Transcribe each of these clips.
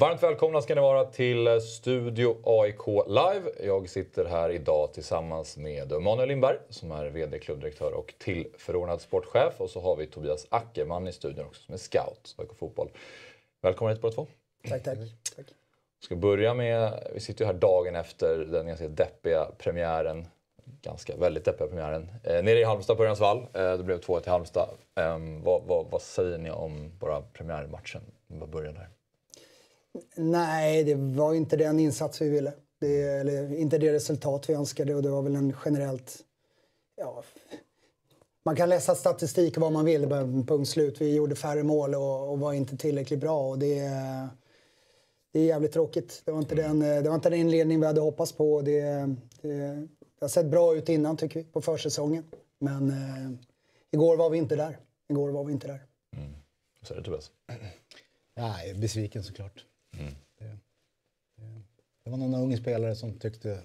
Varmt välkomna ska ni vara till Studio AIK Live. Jag sitter här idag tillsammans med Manuel Lindberg som är VD, klubbdirektör och tillförordnad sportchef. Och så har vi Tobias Ackerman i studion också som är scout, AIK Fotboll. Välkomna hit båda två. Tack, tack. tack. Jag ska börja med, vi sitter ju här dagen efter den ganska deppiga premiären ganska väldigt deppiga premiären. Eh, nere i Halmstad på Örjansvall. Eh, det blev 2-1 till Halmstad. Eh, vad, vad, vad, säger ni om bara premiärmatchen? Vad börjar där? Nej, det var inte den insats vi ville. Det, eller inte det resultat vi önskade och det var väl en generellt... Ja, man kan läsa statistik vad man vill, punkt slut. Vi gjorde färre mål och, och var inte tillräckligt bra. Och det, det är jävligt tråkigt. Det var inte den, det var inte den inledning vi hade hoppats på. Det, det, det har sett bra ut innan, tycker vi, på försäsongen. Men eh, igår var vi inte där. Igår var vi inte där. Mm. Så är det Tobias? Nej, besviken såklart. Det var någon ung spelare som tyckte,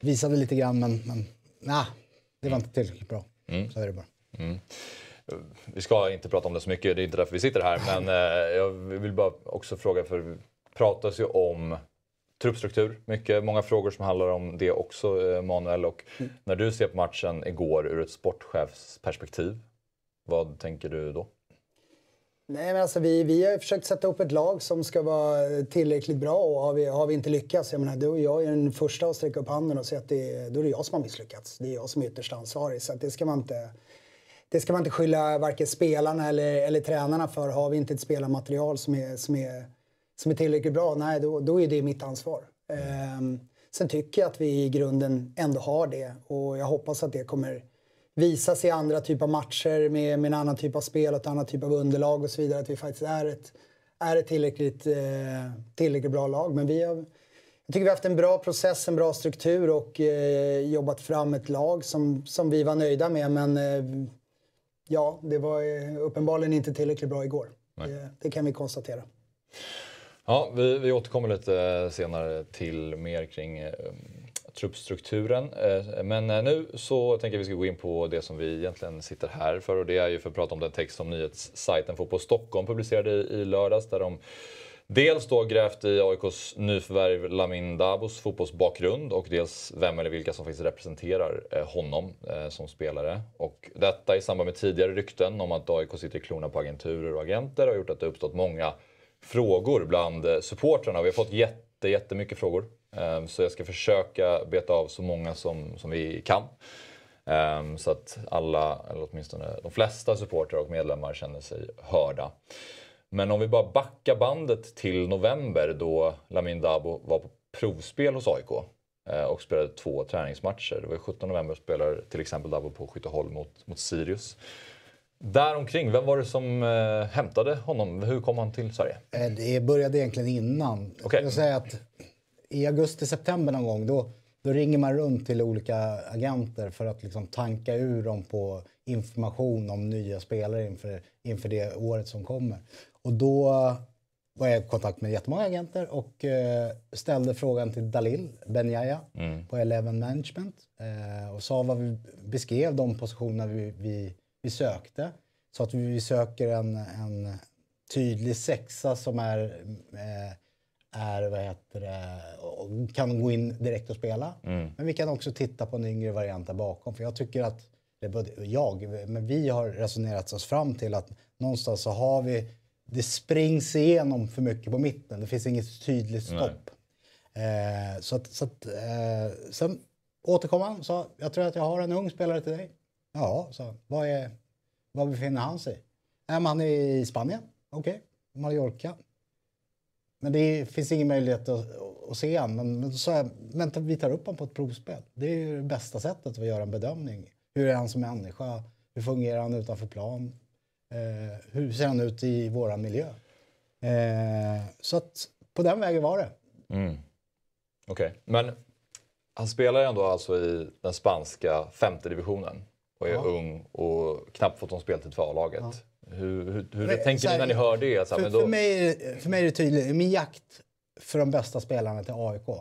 visade lite grann men, men nah, det var mm. inte tillräckligt bra. Mm. Så är det bara. Mm. Vi ska inte prata om det så mycket, det är inte därför vi sitter här. Men eh, jag vill bara också fråga, för det pratas ju om truppstruktur mycket. Många frågor som handlar om det också, eh, Manuel. Och mm. När du ser på matchen igår ur ett sportchefsperspektiv, vad tänker du då? Nej, men alltså, vi, vi har försökt sätta upp ett lag som ska vara tillräckligt bra och har vi, har vi inte lyckats, jag menar, du och jag är den första att sträcka upp handen och säga att det, då är det jag som har misslyckats. Det är jag som är ytterst ansvarig, så det ska man inte det ska man inte skylla varken spelarna eller, eller tränarna för. Har vi inte ett spelarmaterial som är, som är, som är tillräckligt bra, nej, då, då är det mitt ansvar. Mm. Ehm, sen tycker jag att vi i grunden ändå har det och jag hoppas att det kommer sig i andra typer av matcher med, med en annan typ av spel och ett annat typ av underlag och så vidare. Att vi faktiskt är ett, är ett tillräckligt, eh, tillräckligt bra lag. Men vi har, jag tycker vi har haft en bra process, en bra struktur och eh, jobbat fram ett lag som, som vi var nöjda med. Men eh, ja, det var eh, uppenbarligen inte tillräckligt bra igår. Det, det kan vi konstatera. Ja, vi, vi återkommer lite senare till mer kring eh, truppstrukturen. Eh, men eh, nu så tänker jag att vi ska gå in på det som vi egentligen sitter här för och det är ju för att prata om den text som nyhetssajten Fotboll Stockholm publicerade i lördags där de Dels då grävt i AIKs nyförvärv Lamin Dabos fotbollsbakgrund och dels vem eller vilka som faktiskt representerar eh, honom som spelare. Och detta i samband med tidigare rykten om att AIK sitter i klorna på agenturer och agenter har gjort att det uppstått många frågor bland supportrarna. Vi har fått jätte, jättemycket frågor Ehm, så jag ska försöka beta av så många som, som vi kan. Ehm, så att alla, eller åtminstone de flesta supportrar och medlemmar känner sig hörda. Men om vi bara backar bandet till november då Lamin Dabo var på provspel hos AIK eh, och spelade två träningsmatcher. Det var 17 november spelar till exempel Dabo på Skytteholm mot, mot Sirius. Däromkring, vem var det som eh, hämtade honom? Hur kom han till Sverige? Eh, det började egentligen innan. Okay. Jag säga att i augusti-september någon gång då, då ringer man runt till olika agenter för att liksom tanka ur dem på information om nya spelare inför, inför det året som kommer. Och då var jag i kontakt med jättemånga agenter och eh, ställde frågan till Dalil Benjaya mm. på Eleven Management eh, och sa vad vi beskrev de positionerna vi, vi, vi sökte. Så att vi söker en, en tydlig sexa som är eh, är, vad heter det, kan gå in direkt och spela. Mm. Men vi kan också titta på en yngre variant där bakom. För jag tycker att, eller jag, men vi har resonerat oss fram till att någonstans så har vi, det springs igenom för mycket på mitten. Det finns inget tydligt stopp. Eh, så att, så att, eh, sen återkom han sa, jag tror att jag har en ung spelare till dig. Ja, sa vad är, Vad befinner han sig? Äh, han är i Spanien. Okej, okay. Mallorca. Men det finns ingen möjlighet att, att se honom. Men, men, så är, men vi tar upp honom på ett provspel. Det är ju det bästa sättet att göra en bedömning. Hur är han som människa? Hur fungerar han utanför plan? Eh, hur ser han ut i vår miljö? Eh, så att på den vägen var det. Mm. Okej, okay. men han spelar ju ändå alltså i den spanska femte divisionen och är ja. ung och knappt fått någon speltid för A-laget. Ja. Hur, hur, hur men, tänker här, ni när ni hör det? Så här, för, då... för, mig, för mig är det tydligt. I Min jakt för de bästa spelarna till AIK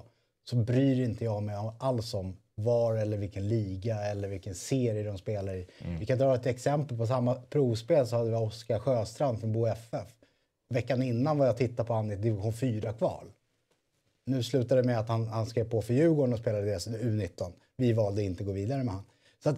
så bryr inte jag mig alls om var eller vilken liga eller vilken serie de spelar i. Mm. Vi kan dra ett exempel. På samma provspel så hade vi Oskar Sjöstrand från Bo FF. Veckan innan var jag tittade på honom i division 4-kval. Nu slutade det med att han, han skrev på för Djurgården och spelade deras U19. Vi valde inte att gå vidare med honom. Så att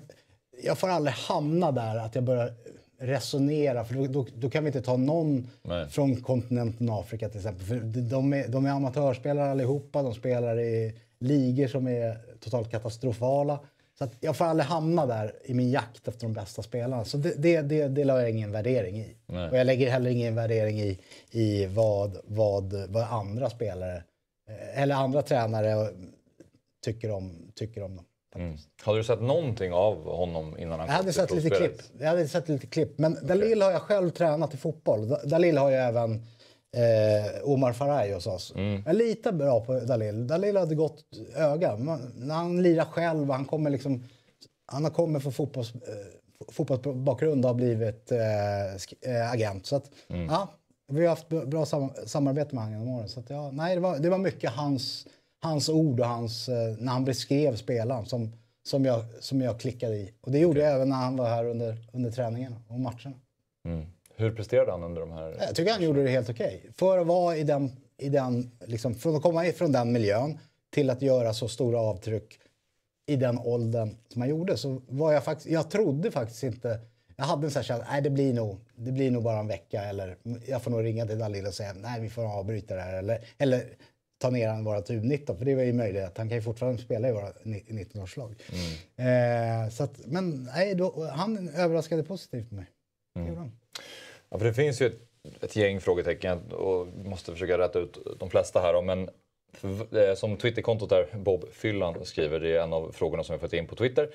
jag får aldrig hamna där att jag börjar resonera, för då, då, då, kan vi inte ta någon Nej. från kontinenten Afrika till exempel. För de är, de är amatörspelare allihopa, de spelar i ligor som är totalt katastrofala. Så jag får aldrig hamna där i min jakt efter de bästa spelarna. Så det, det, det, det jag ingen värdering i. Nej. Och jag lägger heller ingen värdering i, i vad, vad, vad andra spelare eh, eller andra tränare tycker om, tycker om dem. Mm. faktiskt. Mm. Hade du sett någonting av honom innan han jag hade sett lite klipp. Jag hade sett lite klipp. Men okay. Dalil har jag själv tränat i fotboll. Dalil har ju även eh, Omar Faraj hos oss. Mm. Jag litar bra på Dalil. Dalil hade gott öga. Man, när han lirar själv, han kommer liksom... Han har kommit från fotbolls, eh, fotbollsbakgrund och har blivit eh, eh agent. Så att, mm. ja, vi har haft bra sam samarbete med honom genom åren. Så att, ja, nej, det var, det var mycket hans hans ord och hans, eh, när han beskrev spelaren som, som, jag, som jag klickade i. Och det gjorde okay. jag även när han var här under, under träningarna och matcherna. Mm. Hur presterade han under de här... Jag tycker han gjorde det helt okej. Okay. För att vara i den, i den liksom, från att komma ifrån den miljön till att göra så stora avtryck i den åldern som han gjorde så var jag faktiskt, jag trodde faktiskt inte, jag hade en sån här känsla, nej det blir nog, det blir nog bara en vecka eller jag får nog ringa till Dalil och säga nej vi får avbryta det här eller, eller ta ner han vårat U19, för det var ju möjligt. Han kan ju fortfarande spela i våra 19-årslag. Mm. Eh, men nej, då, han överraskade positivt mig. Mm. Ja, för det finns ju ett, ett gäng frågetecken och vi måste försöka rätta ut de flesta här. Men eh, som Twitterkontot där, Bob Fyllan skriver, det är en av frågorna som vi fått in på Twitter.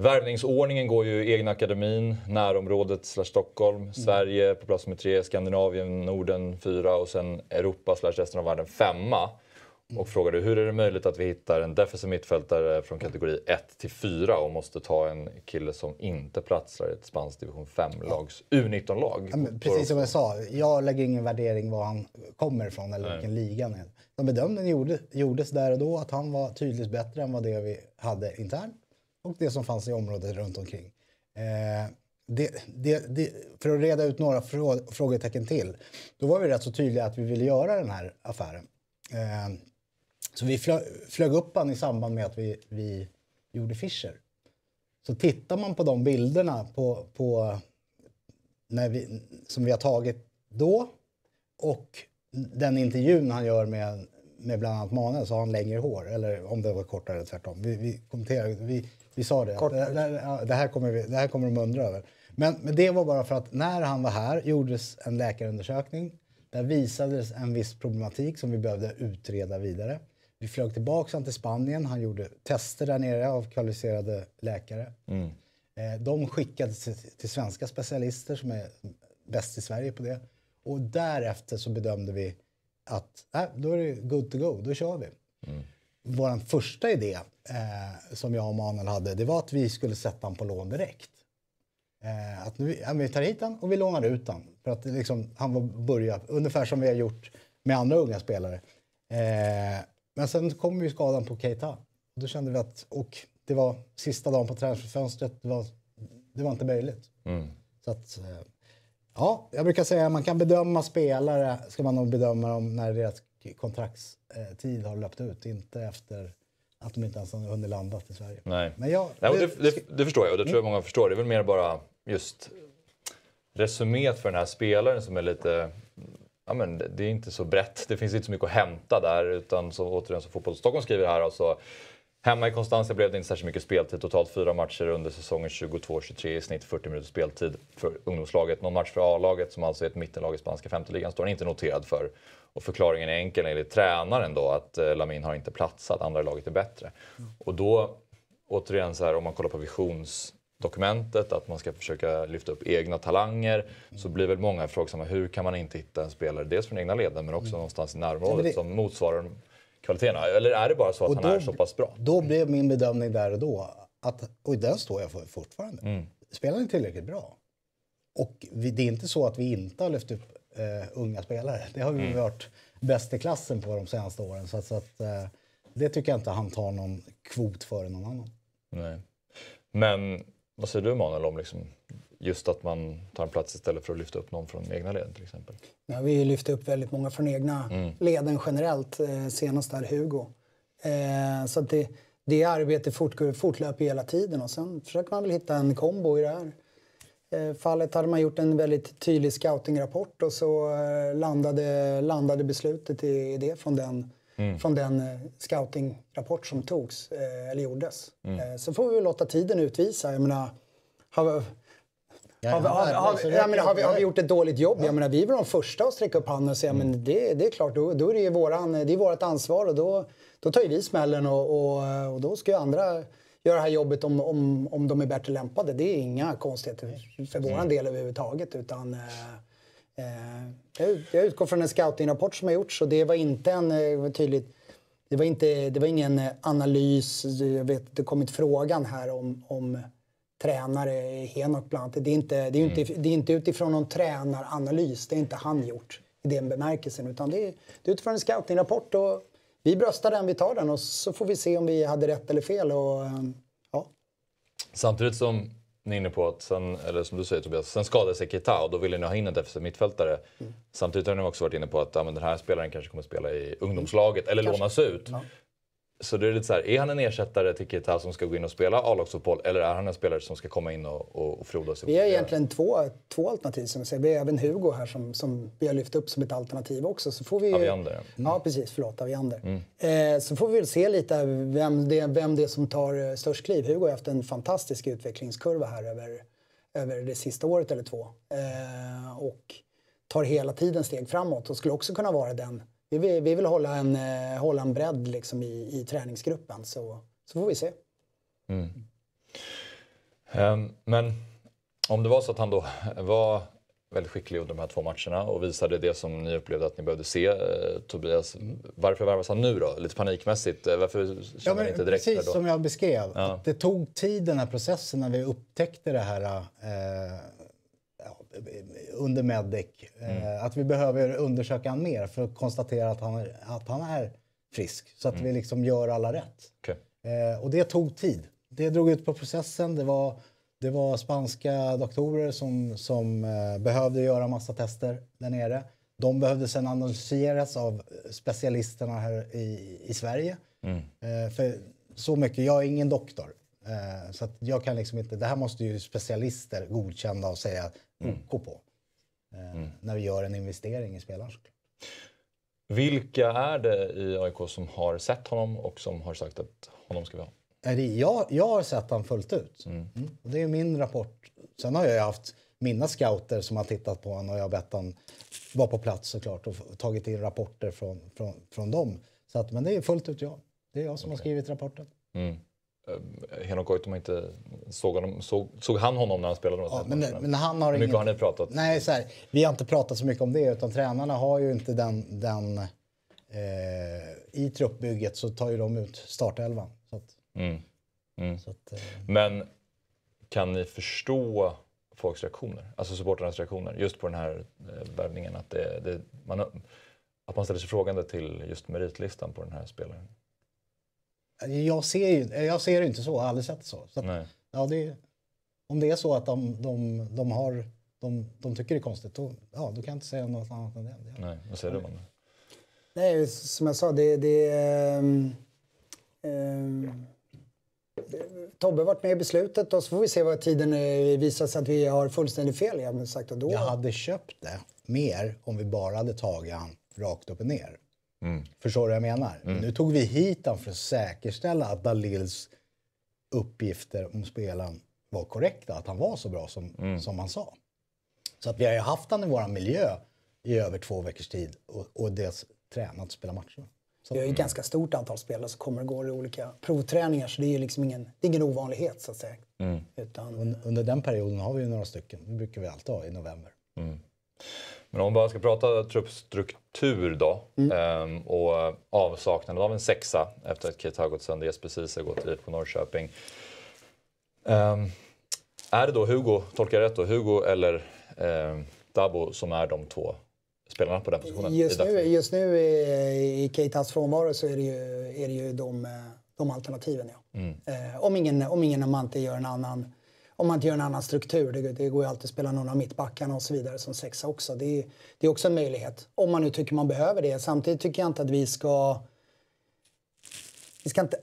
Värvningsordningen går ju egna akademin, närområdet slash Stockholm, mm. Sverige på plats nummer tre, Skandinavien, Norden fyra och sen Europa slash resten av världen femma. Och mm. frågar du hur är det möjligt att vi hittar en defensiv mittfältare från mm. kategori 1 till 4 och måste ta en kille som inte platsar i ett spanskt division 5-lags U19-lag? Ja, precis som jag sa, jag lägger ingen värdering var han kommer ifrån eller Nej. vilken liga han är. Den bedömningen gjordes där och då att han var tydligt bättre än vad det vi hade internt och det som fanns i området runt omkring. Eh, det, det, det, för att reda ut några frågetecken till, då var vi rätt så tydliga att vi ville göra den här affären. Eh, så vi flög, flög upp han i samband med att vi, vi gjorde Fischer. Så tittar man på de bilderna på, på när vi, som vi har tagit då och den intervjun han gör med, med bland annat Manuel så har han längre hår, eller om det var kortare tvärtom. Vi, vi, vi, vi sa det. Kort. Det, det, här kommer vi, det här kommer de undra över. Men, men det var bara för att när han var här gjordes en läkarundersökning. Där visades en viss problematik som vi behövde utreda vidare. Vi flög tillbaka han till Spanien. Han gjorde tester där nere av kvalificerade läkare. Mm. Eh, de skickades till svenska specialister som är bäst i Sverige på det. Och därefter så bedömde vi att äh, då är det good to go, då kör vi. Mm vår första idé eh, som jag och Manuel hade det var att vi skulle sätta den på lån direkt. Eh, att nu, ja, vi tar hit den och vi lånar ut den. För att liksom, han var börja, ungefär som vi har gjort med andra unga spelare. Eh, men sen kom ju skadan på Keita. Då kände vi att, och det var sista dagen på transferfönstret, det var, det var inte möjligt. Mm. Så att, eh, ja, jag brukar säga att man kan bedöma spelare, ska man nog bedöma dem när deras kontraktstid eh, har löpt ut, inte efter att de inte ens har hunnit landa i Sverige. Nej, Men jag, Nej det, det, det, förstår jag och det tror jag mm. många förstår. Det är väl mer bara just resuméet för den här spelaren som är lite... Ja, men det är inte så brett, det finns inte så mycket att hämta där. Utan så, återigen, som Fotboll Stockholm skriver här, alltså, Hemma i Konstantia blev det inte särskilt mycket speltid. Totalt fyra matcher under säsongen 22-23 i snitt 40 minuters speltid för ungdomslaget. Någon match för A-laget som alltså är ett mittenlag i spanska femteligan står han inte noterad för. Och förklaringen är enkel enligt tränaren då att eh, Lamin har inte platsat, andra laget är bättre. Och då, återigen så här om man kollar på visionsdokumentet att man ska försöka lyfta upp egna talanger så blir väl många frågsamma hur kan man inte hitta en spelare dels från egna leden men också mm. någonstans i närområdet det... som motsvarar kvaliteterna? Eller är det bara så att då, han är så pass bra? Då blev min bedömning där och då, att, och den står jag för fortfarande, mm. spelaren är tillräckligt bra. Och vi, det är inte så att vi inte har lyft upp eh, unga spelare. Det har vi mm. varit bäst i klassen på de senaste åren. Så, så att, eh, det tycker jag inte han tar någon kvot före någon annan. Nej. Men vad säger du Manuel om liksom just att man tar en plats istället för att lyfta upp någon från egna leden till exempel? Nu vi ju lyft upp väldigt många från egna mm. leden generellt, eh, senast här Hugo. Eh, så det, det arbetet fortgår, fortlöper hela tiden och sen försöker man väl hitta en kombo i det här eh, fallet hade man gjort en väldigt tydlig scoutingrapport och så landade, landade beslutet i det från den, mm. från den scoutingrapport som togs, eller gjordes. Mm. Så får vi låta tiden utvisa. Jag menar, har, vi, gjort ett dåligt jobb? Ja. Jag menar, vi är de första att sträcka upp handen och säga mm. men det, det är klart, då, då är det ju våran, det är vårt ansvar och då, då tar ju vi smällen och, och, och då ska ju andra göra det här jobbet om, om, om de är bättre lämpade. Det är inga konstigheter för vår del överhuvudtaget. Utan, eh, eh jag, jag utgår från en scoutingrapport som har gjorts och det var inte en eh, tydligt det var, inte, det var ingen analys, jag vet, det kom inte frågan här om, om tränare, Henok bland annat. Det är, inte, det, är inte, mm. det är inte utifrån någon tränaranalys, det är inte han gjort i den bemärkelsen. Utan det är, det är utifrån en scoutingrapport och vi bröstar den, vi tar den och så får vi se om vi hade rätt eller fel. Och, ehm, ja. Samtidigt som ni är inne på att, sen, eller som du säger Tobias, sen skadade sig Kita och då ville ni ha in en defensiv mittfältare. Mm. Samtidigt har ni också varit inne på att ja, den här spelaren kanske kommer spela i ungdomslaget eller kanske. lånas ut. Ja. Så det är lite så här, är han en ersättare till Keita som ska gå in och spela A-lagsfotboll eller är han en spelare som ska komma in och, och, och frodas? Vi har egentligen två, två alternativ. Som vi, säger. vi har även Hugo här som, som vi har lyft upp som ett alternativ också. Så får vi, Aviander. Mm. Ja, precis. Förlåt, Aviander. Mm. Eh, så får vi väl se lite vem det, vem det är som tar eh, störst kliv. Hugo har haft en fantastisk utvecklingskurva här över, över det sista året eller två. Eh, och tar hela tiden steg framåt och skulle också kunna vara den vi vill, vi vill hålla, en, eh, hålla en bredd liksom i, i träningsgruppen, så, så får vi se. Mm. Ehm, men om det var så att han då var väldigt skicklig under de här två matcherna och visade det som ni upplevde att ni behövde se. Eh, Tobias, varför värvas han nu då? Lite panikmässigt, eh, varför ja, men, inte direkt Precis som jag beskrev, ja. det tog tid den här processen när vi upptäckte det här eh, under medic, Mm. Eh, att vi behöver undersöka honom mer för att konstatera att han, är, att han är frisk. Så att mm. vi liksom gör alla rätt. Okay. Eh, och det tog tid. Det drog ut på processen. Det var, det var spanska doktorer som, som eh, behövde göra massa tester där nere. De behövde sen analyseras av specialisterna här i, i Sverige. Mm. För så mycket, jag är ingen doktor. Så jag kan liksom inte, det här måste ju specialister godkänna och säga Mm. OK på. Eh, mm. när vi gör en investering i spelaren såklart. Vilka är det i AIK som har sett honom och som har sagt att honom ska vi ha? Jag, jag har sett honom fullt ut. Mm. Mm. Och det är min rapport. Sen har jag haft mina scouter som har tittat på honom och jag har bett honom vara på plats såklart och tagit in rapporter från, från, från dem. Så att, men det är fullt ut jag. Det är jag som okay. har skrivit rapporten. Mm. Eh, Henok Goitom inte såg, honom, såg, såg, han honom när han spelade? Ja, men, men han har Hur mycket ingen... har ni pratat? Nej, så här, vi har inte pratat så mycket om det utan tränarna har ju inte den... den eh, I truppbygget så tar ju de ut startelvan. Så att, mm. Mm. Så att, eh... Men kan ni förstå folks reaktioner? Alltså supporternas reaktioner just på den här eh, värvningen? Att, det, det, man, att man ställer sig frågande till just meritlistan på den här spelaren? Jag ser, ju, jag ser det inte så, jag har aldrig sett det så. så att, ja, det, om det är så att de, de, de, har, de, de tycker det är konstigt, då, ja, då kan jag inte säga något annat än det. Nej, vad säger du om det? Nej, som jag sa, det... det um, um, Tobbe varit med i beslutet och så får vi se vad tiden eh, visar sig att vi har fullständigt fel. Jag, sagt, då... jag hade köpt det mer om vi bara hade tagit han rakt upp och ner. Mm. Förstår du vad jag menar? Mm. Nu tog vi hit honom för att säkerställa att Dalils uppgifter om spelaren var korrekta, att han var så bra som, mm. som han sa. Så att vi har ju haft honom i vår miljö i över två veckors tid och, och dels tränat och spelat matcher. Så. Vi har ju ett ganska stort antal spelare som kommer och går i olika provträningar så det är ju liksom ingen, det är ingen ovanlighet så att säga. Mm. Utan, under den perioden har vi ju några stycken, det brukar vi alltid ha i november. Mm. Men om vi bara ska prata truppstruktur då mm. Ehm, och avsaknaden av en sexa efter att Kate har gått sönder, Jesper Ceesay gått till på Norrköping. Um, är det då Hugo, tolkar jag rätt då, Hugo eller um, Dabo som är de två spelarna på den positionen? Just nu, just nu i, i Keitas frånvaro så är det ju, är det ju de, eh, de alternativen. Ja. Mm. Uh, om ingen, om ingen Amante gör en annan om man inte gör en annan struktur. Det, det går ju alltid att spela någon av mittbackarna och så vidare som sexa också. Det, det är också en möjlighet. Om man nu tycker man behöver det. Samtidigt tycker jag inte att vi ska... Vi ska inte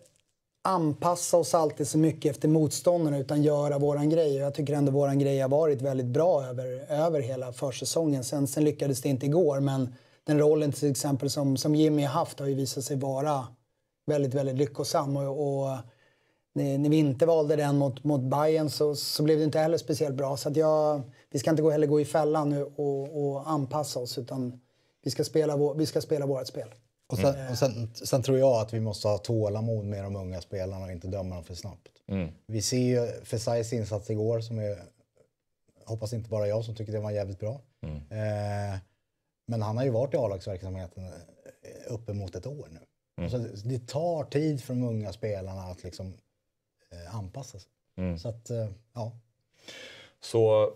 anpassa oss alltid så mycket efter motståndarna utan göra våran grej. Jag tycker ändå våran grej har varit väldigt bra över, över hela försäsongen. Sen, sen lyckades det inte igår men den rollen till exempel som, som Jimmy har haft har ju visat sig vara väldigt, väldigt lyckosam. Och, och när vi inte valde den mot, mot Bayern så, så blev det inte heller speciellt bra. Så jag, vi ska inte gå, heller gå i fällan nu och, och anpassa oss utan vi ska spela, vår, vi ska spela vårt spel. Och, sen, eh. och sen, sen, tror jag att vi måste ha tålamod med de unga spelarna och inte döma dem för snabbt. Mm. Vi ser ju Fesais insats igår som är, hoppas inte bara jag som tycker det var jävligt bra. Mm. Eh, men han har ju varit i A-lagsverksamheten eh, uppemot ett år nu. Mm. Så det tar tid för de unga spelarna att liksom Eh, anpassa sig. Mm. Så att, eh, ja. Så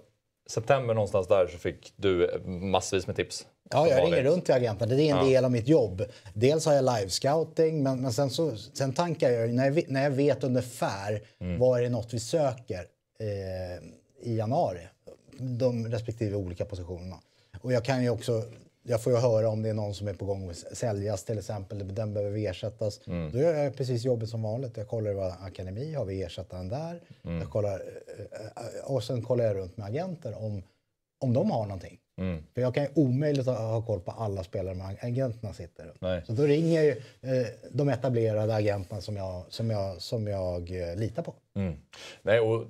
september någonstans där så fick du eh, massvis med tips? Ja, jag ringer runt till agenten. Det är en ja. del av mitt jobb. Dels har jag livescouting, men, men sen, så, sen tankar jag när jag, när jag vet ungefär mm. vad är det något vi söker eh, i januari. De respektive olika positionerna. Och jag kan ju också jag får ju höra om det är någon som är på gång att säljas till exempel, den behöver ersättas. Mm. Då gör jag precis jobbet som vanligt. Jag kollar vad akademi, har vi ersättaren där? Mm. Jag kollar, eh, eh, och sen kollar jag runt med agenter om, om de har någonting. Mm. För jag kan ju omöjligt ha, ha koll på alla spelare med agenterna sitter. Nej. Så då ringer jag eh, de etablerade agenterna som jag, som jag, som jag eh, litar på. Mm. Nej, och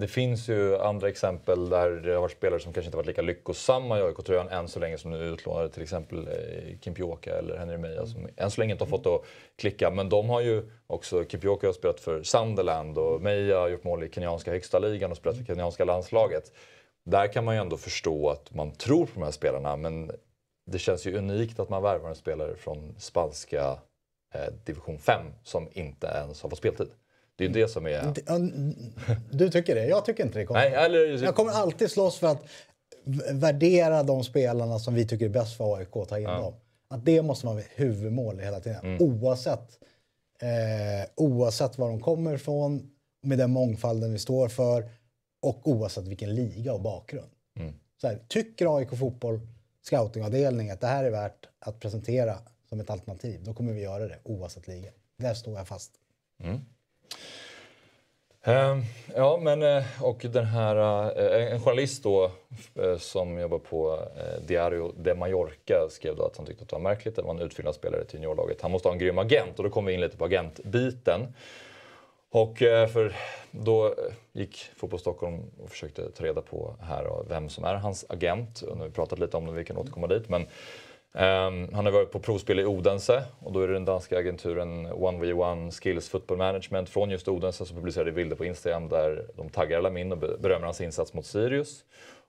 det finns ju andra exempel där det har varit spelare som kanske inte varit lika lyckosamma i AIK-tröjan än så länge som nu utlånade till exempel eh, Kimpioka eller Henry Meja mm. som än så länge inte har fått att klicka. Men de har ju också, Kimpioka har spelat för Sunderland och Meja har gjort mål i kenyanska högsta ligan och spelat för mm. kenyanska landslaget. Där kan man ju ändå förstå att man tror på de här spelarna men det känns ju unikt att man värvar en spelare från spanska eh, division 5 som inte ens har fått speltid. Det är det som är... Du tycker det, jag tycker inte det. Kommer. Nej, eller... Jag kommer alltid slåss för att värdera de spelarna som vi tycker är bäst för AIK och ta in ja. dem. Att det måste vara huvudmål hela tiden. Mm. Oavsett, eh, oavsett var de kommer ifrån, med den mångfalden vi står för och oavsett vilken liga och bakgrund. Mm. Så här, tycker AIK Fotboll, scoutingavdelningen, att det här är värt att presentera som ett alternativ, då kommer vi göra det oavsett liga. Där står jag fast. Mm. Ehm, ja, men eh, och den här, eh, en journalist då eh, som jobbar på Diario de Mallorca skrev då att han tyckte att det var märkligt att det var en utfyllnadsspelare till juniorlaget. Han måste ha en grym agent och då kommer vi in lite på agentbiten. Och för då gick Fotboll Stockholm och försökte ta reda på här vem som är hans agent. nu har vi pratat lite om det, vi kan återkomma dit. Men Um, han har varit på provspel i Odense och då är det den danska agenturen 1v1 Skills Football Management från just Odense som publicerade bilder på Instagram där de taggar Lamin och berömmer hans insats mot Sirius.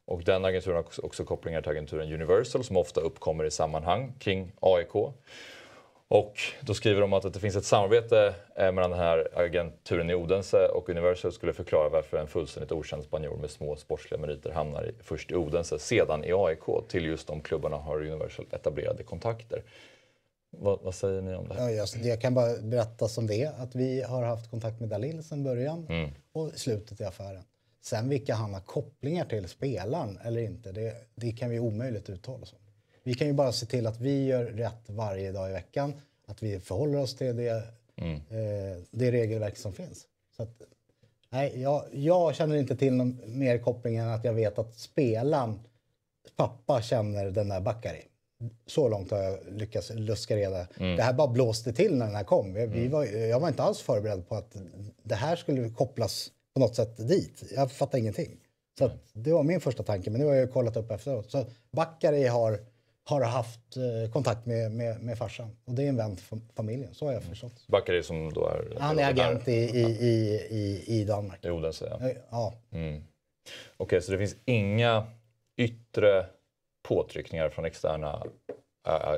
Och den agenturen har också kopplingar till agenturen Universal som ofta uppkommer i sammanhang kring AIK. Och då skriver de att det finns ett samarbete eh, mellan den här agenturen i Odense och Universal skulle förklara varför en fullständigt okänd spanjor med små sportsliga meriter hamnar först i Odense, sedan i AIK. Till just de klubbarna har Universal etablerade kontakter. Vad, vad säger ni om det? Ja, just, alltså, jag kan bara berätta som det att vi har haft kontakt med Dalil sedan början mm. och slutet i affären. Sen vilka han har kopplingar till spelaren eller inte, det, det kan vi omöjligt uttala oss om. Vi kan ju bara se till att vi gör rätt varje dag i veckan. Att vi förhåller oss till det, mm. Eh, det regelverk som finns. Så att, nej, jag, jag känner inte till någon mer koppling än att jag vet att spelaren, pappa känner den där Bakari. Så långt har jag lyckats luska reda. Mm. Det här bara blåste till när den här kom. Vi, vi mm. var, jag var inte alls förberedd på att det här skulle kopplas på något sätt dit. Jag fattar ingenting. Så att, det var min första tanke, men nu har jag kollat upp efteråt. Så Backari har har haft eh, kontakt med, med, med farsan. Och det är en vän till familjen, så har jag mm. förstått. Backari som då är... Han är agent i, i, i, i, Danmark. I Odense, ja. Eh, ja. Mm. Okej, okay, så det finns inga yttre påtryckningar från externa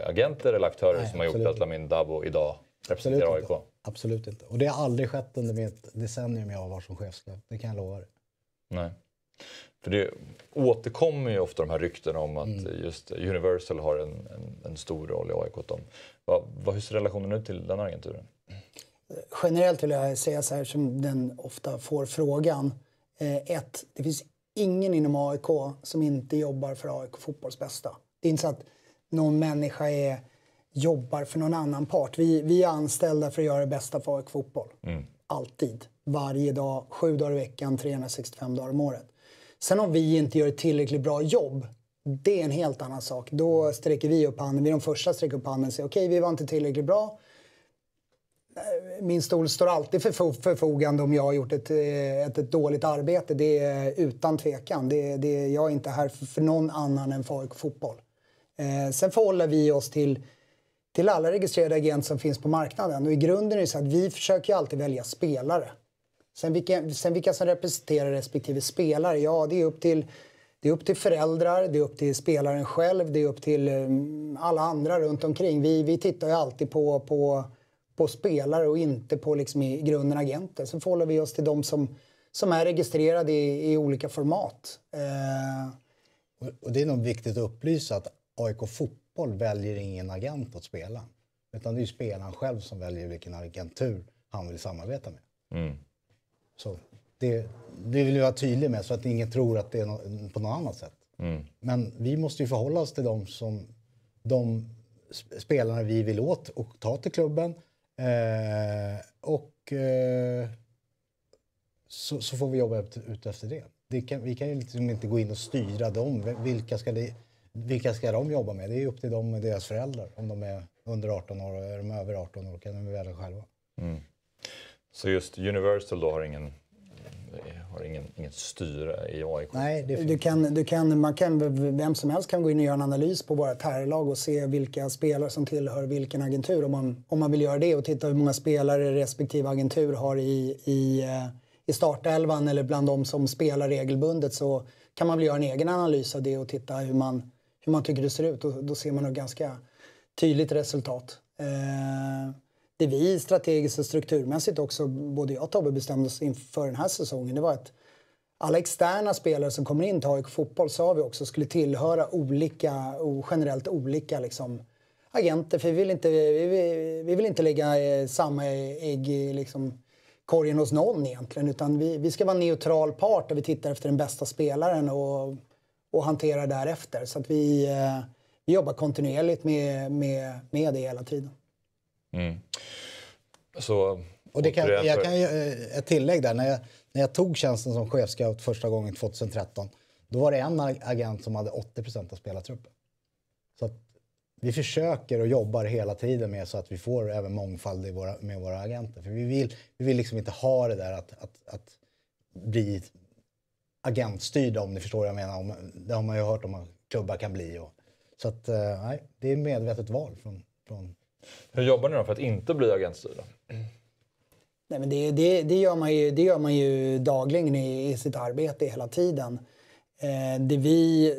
agenter eller aktörer Nej, som har gjort att Lamin Dabo idag representerar absolut AIK? Inte. Absolut inte. Och det har aldrig skett under mitt decennium jag var som chefslöv. Det kan jag lova dig. Nej. För det återkommer ju ofta de här ryktena om att mm. just Universal har en, en, en, stor roll i AIK. Va, va, hur ser relationen ut till den agenturen? Generellt vill jag säga så här som den ofta får frågan. Eh, ett, det finns ingen inom AIK som inte jobbar för AIK fotbolls bästa. Det är inte så att någon människa är, jobbar för någon annan part. Vi, vi är anställda för att göra det bästa för AIK fotboll. Mm. Alltid. Varje dag, sju dagar i veckan, 365 dagar om året. Sen om vi inte gör ett tillräckligt bra jobb, det är en helt annan sak. Då sträcker vi upp handen. Vi är de första som sträcker upp handen och säger okej, okay, vi var inte tillräckligt bra. Min stol står alltid för förfogande om jag har gjort ett, ett, ett dåligt arbete. Det är utan tvekan. Det, det, jag är inte här för, för någon annan än FAIK Fotboll. Eh, sen förhåller vi oss till, till alla registrerade agenter som finns på marknaden. Och I grunden är det så att vi försöker alltid välja spelare. Sen vilka, sen vilka som representerar respektive spelare, ja det är upp till det är upp till föräldrar, det är upp till spelaren själv, det är upp till mm, alla andra runt omkring. Vi, vi tittar ju alltid på, på, på spelare och inte på liksom i grunden agenter. Sen förhåller vi oss till de som, som är registrerade i, i olika format. Eh. Och det är nog viktigt att upplysa att AIK Fotboll väljer ingen agent att spela. Utan det är spelaren själv som väljer vilken agentur han vill samarbeta med. Mm. Så det, det vill jag vara tydlig med så att ingen tror att det är på något annat sätt. Mm. Men vi måste ju förhålla oss till de, som, de spelarna vi vill åt och ta till klubben. Eh, och eh, så, så, får vi jobba ut, ut efter det. det kan, vi kan ju liksom inte gå in och styra dem. Vilka ska, de, vilka ska de jobba med? Det är upp till dem och deras föräldrar. Om de är under 18 år och är de över 18 år kan de välja själva. Mm. Så just Universal då har ingen har ingen, inget styre i AIK? Nej, du kan, du kan, man kan, vem som helst kan gå in och göra en analys på våra terrorlag och se vilka spelare som tillhör vilken agentur om man, om man vill göra det och titta hur många spelare respektive agentur har i, i, eh, i startelvan eller bland de som spelar regelbundet så kan man väl göra en egen analys av det och titta hur man, hur man tycker det ser ut och då ser man nog ganska tydligt resultat. Eh, det vi strategiskt och strukturmässigt också, både jag och Tobbe bestämde oss inför den här säsongen, det var att alla externa spelare som kommer in till AIK Fotboll sa vi också skulle tillhöra olika, och generellt olika liksom, agenter. För vi vill inte, vi, vi vill inte lägga eh, samma ägg i liksom, korgen hos någon egentligen. Utan vi, vi ska vara en neutral part där vi tittar efter den bästa spelaren och, och hanterar därefter. Så att vi, eh, vi jobbar kontinuerligt med, med, med det hela tiden. Mm. Så, och det kan, jag kan ju, eh, ett tillägg där. När jag, när jag tog tjänsten som chefscout första gången 2013 då var det en agent som hade 80 av spelartruppen. Så vi försöker och jobbar hela tiden med så att vi får även mångfald i våra, med våra agenter. För vi vill, vi vill liksom inte ha det där att, att, att bli agentstyrda om ni förstår vad jag menar. Det har man ju hört om att klubbar kan bli. Och, så att, eh, nej, det är ett medvetet val från, från hur jobbar ni då för att inte bli agentstyrda? Nej, men det, det, det, gör man ju, det gör man ju dagligen i, i sitt arbete hela tiden. Eh, det, vi,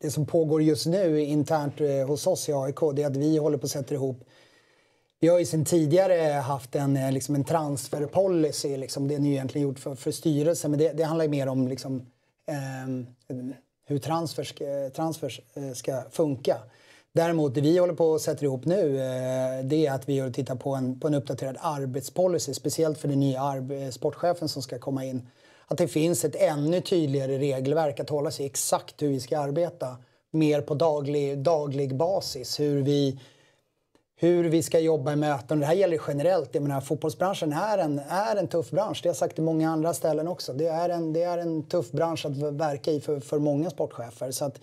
det som pågår just nu internt eh, hos oss i AIK det är att vi håller på att sätta ihop vi har ju sen tidigare haft en, eh, liksom en transferpolicy. Liksom, det är ni egentligen gjort för, för styrelsen, men det, det handlar mer om liksom, ehm, eh, hur transfer ska, transfers eh, ska funka. Däremot det vi håller på att sätta ihop nu eh, det är att vi tittar på en, på en uppdaterad arbetspolicy, speciellt för den nya eh, sportchefen som ska komma in. Att det finns ett ännu tydligare regelverk att hålla sig exakt hur vi ska arbeta mer på daglig, daglig basis. Hur vi, hur vi ska jobba i möten. Det här gäller generellt. Jag menar, fotbollsbranschen är en, är en tuff bransch. Det har jag sagt i många andra ställen också. Det är en, det är en tuff bransch att verka i för, för många sportchefer. Så att,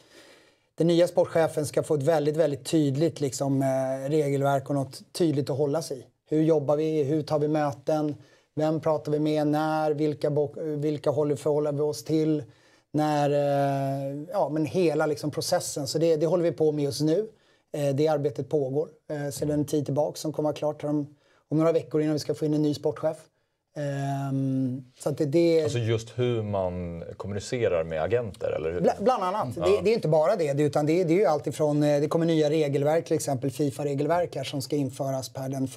den nya sportchefen ska få ett väldigt, väldigt tydligt liksom, eh, regelverk och något tydligt att hålla sig i. Hur jobbar vi? Hur tar vi möten? Vem pratar vi med? När? Vilka, vilka håller förhåller vi oss till? När, eh, ja, men hela liksom processen. Så det, det håller vi på med just nu. Eh, det arbetet pågår sedan en tid tillbaka som kommer att vara klart om, om några veckor innan vi ska få in en ny sportchef. Um, så att det, det... Alltså just hur man kommunicerar med agenter? Eller hur? bland annat. Mm. Det, det, är inte bara det. det utan det, det, är ju allt ifrån, eh, det kommer nya regelverk, till exempel Fifa-regelverk som ska införas per den 1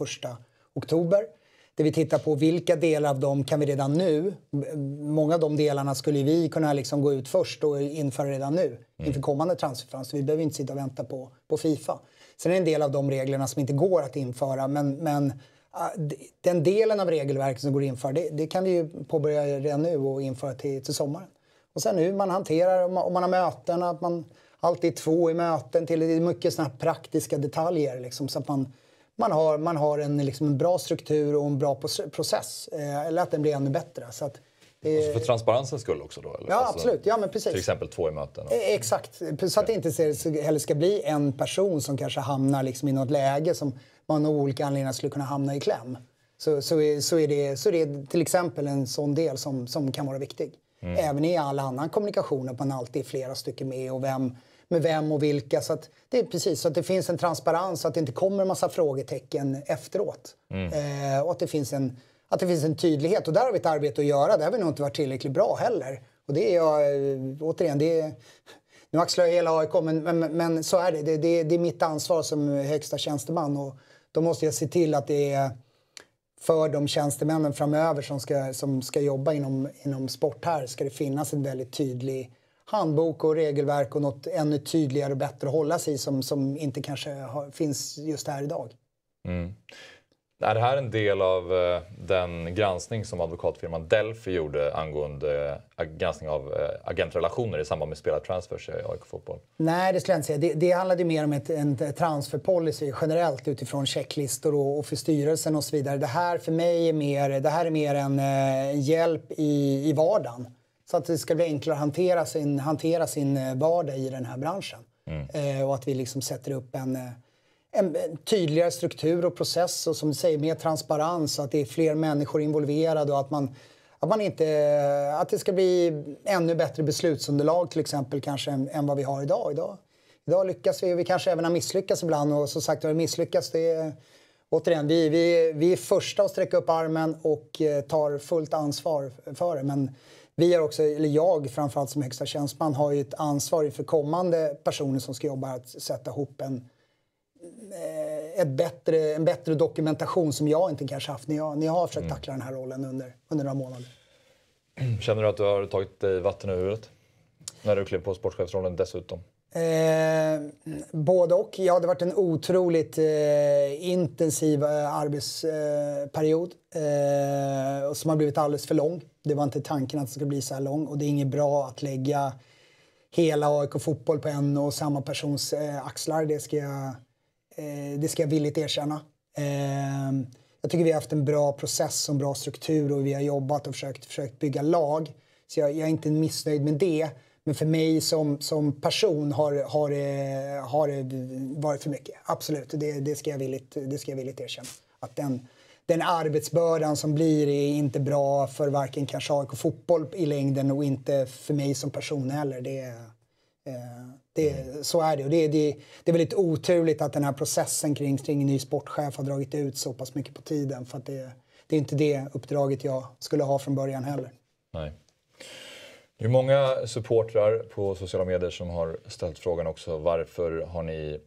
oktober. Där vi tittar på vilka delar av dem kan vi redan nu... Många av de delarna skulle vi kunna liksom gå ut först och införa redan nu mm. inför kommande transferfönster. Vi behöver inte sitta och vänta på, på Fifa. Sen är det en del av de reglerna som inte går att införa men, men Ah, den delen av regelverket som går att det, det, kan vi ju påbörja redan nu och införa till, till sommaren. Och sen hur man hanterar, om man, om man har möten, att man alltid två i möten, till det är mycket såna praktiska detaljer liksom, så att man, man har, man har en, liksom, en bra struktur och en bra process, eh, eller att den blir ännu bättre. Så att, Alltså för transparensens skull också då? Eller? Ja, alltså, absolut. Ja, men precis. Till exempel två i möten? Och... E-, exakt. Så att det inte heller ska bli en person som kanske hamnar liksom i något läge som man av olika anledningar skulle kunna hamna i kläm. Så, så, är, så, är, det, så är det till exempel en sån del som, som kan vara viktig. Mm. Även i all annan kommunikation, att man alltid är flera stycken med och vem, med vem och vilka. Så att det, är precis, så att det finns en transparens, så att det inte kommer en massa frågetecken efteråt. Mm. Eh, och att det, finns en, att det finns en tydlighet. Och där har vi ett arbete att göra. Det har vi nog inte varit tillräckligt bra heller. Och det är jag, eh, återigen, det är, nu axlar jag hela AIK, men, men, men så är det. Det, det. det, är mitt ansvar som högsta tjänsteman och då måste jag se till att det är för de tjänstemännen framöver som ska, som ska jobba inom, inom sport här ska det finnas en väldigt tydlig handbok och regelverk och något ännu tydligare och bättre att hålla sig i som, som inte kanske har, finns just här idag. Mm. Är det här en del av eh, den granskning som advokatfirman Delphi gjorde angående eh, granskning av eh, agentrelationer i samband med spelartransfers i AIK Fotboll? Nej, det skulle jag inte säga. Det, det handlade mer om ett, en transferpolicy generellt utifrån checklistor och, och för styrelsen och så vidare. Det här för mig är mer, det här är mer en eh, hjälp i, i vardagen så att det ska bli enklare att hantera sin, hantera sin vardag i den här branschen. Mm. Eh, och att vi liksom sätter upp en en tydligare struktur och process och som du säger, mer transparens, att det är fler människor involverade och att man att, man inte, att det ska bli ännu bättre beslutsunderlag till exempel kanske än, än vad vi har idag. idag. Idag lyckas vi, och vi kanske även har misslyckats ibland och som sagt har misslyckats det är, återigen, vi, vi, vi är första att sträcka upp armen och eh, tar fullt ansvar för det. Men vi är också, eller jag framförallt som högsta tjänsteman, har ju ett ansvar för kommande personer som ska jobba att sätta ihop en Eh, ett bättre, en bättre dokumentation som jag inte kanske haft när jag, när jag har försökt mm. tackla mm. den här rollen under, under några månader. Känner du att du har tagit dig vatten ur huvudet? När du klev på sportchefsrollen dessutom? Eh, både och. Ja, det har varit en otroligt eh, intensiv eh, arbetsperiod eh, som har blivit alldeles för lång. Det var inte tanken att den skulle bli så här lång och det är inget bra att lägga hela AIK Fotboll på en och samma persons eh, axlar. Det ska jag Eh, det ska jag villigt erkänna. Ehm, jag tycker vi har haft en bra process och en bra struktur och vi har jobbat och försökt, försökt bygga lag. Så jag, jag är inte missnöjd med det. Men för mig som, som person har, har, har det varit för mycket. Absolut, det, det, ska jag villigt, det ska jag villigt erkänna. Att den, den arbetsbördan som blir är inte bra för varken kanske AIK fotboll i längden och inte för mig som person heller. Det, Eh, det, mm. så är det. Och det, det, det är väldigt oturligt att den här processen kring, kring en ny sportchef har dragit ut så pass mycket på tiden. För det, det är inte det uppdraget jag skulle ha från början heller. Nej. Det är många supportrar på sociala medier som har ställt frågan också varför har ni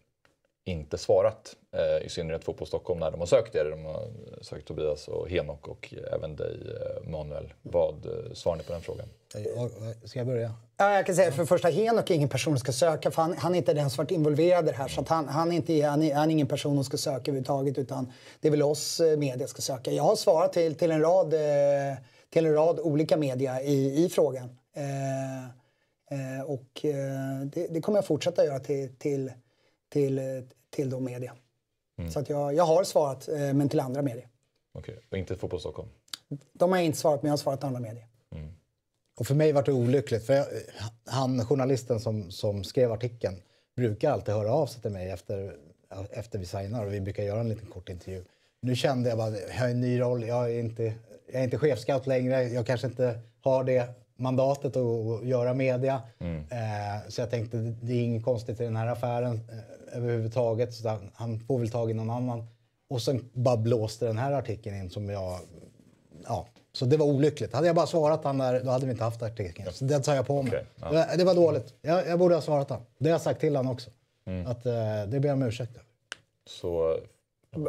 inte svarat. Eh, I synnerhet Fotboll Stockholm när de har sökt er. De har sökt Tobias och Henok och även dig eh, Manuel. Vad eh, svarar ni på den frågan? Eh, eh, ska jag börja? Ja, jag kan säga för det första, Henok är ingen person som ska söka för han, han är inte den som varit involverad i det här. Så han, han, är inte, han, är, han är ingen person som ska söka överhuvudtaget utan det är väl oss media ska söka. Jag har svarat till, till, en, rad, till en rad olika media i, i frågan. Eh, och det, det, kommer jag fortsätta göra till, till till till då media. Mm. Så att jag, jag har svarat, eh, men till andra medier. Okej, okay. och inte Fotboll Stockholm? De har jag inte svarat, men jag har svarat andra medier. Mm. Och för mig var det olyckligt, för jag, eh, han, journalisten som, som skrev artikeln brukar alltid höra av sig till mig efter, efter vi signar och vi brukar göra en liten kort intervju. Nu kände jag bara, jag har en ny roll, jag är inte, jag är inte chefscout längre, jag kanske inte har det mandatet att, att göra media. Mm. Eh, så jag tänkte, det är inget konstigt i den här affären. Eh, överhuvudtaget. Så han, han får väl tag i någon annan. Och sen bara blåste den här artikeln in som jag... Ja, så det var olyckligt. Hade jag bara svarat han där, då hade vi inte haft artikeln. Så det tar jag på mig. Okay, ja. det, det, var dåligt. Jag, jag, borde ha svarat han. Det har jag sagt till han också. Mm. Att, eh, det ber jag om ursäkt Så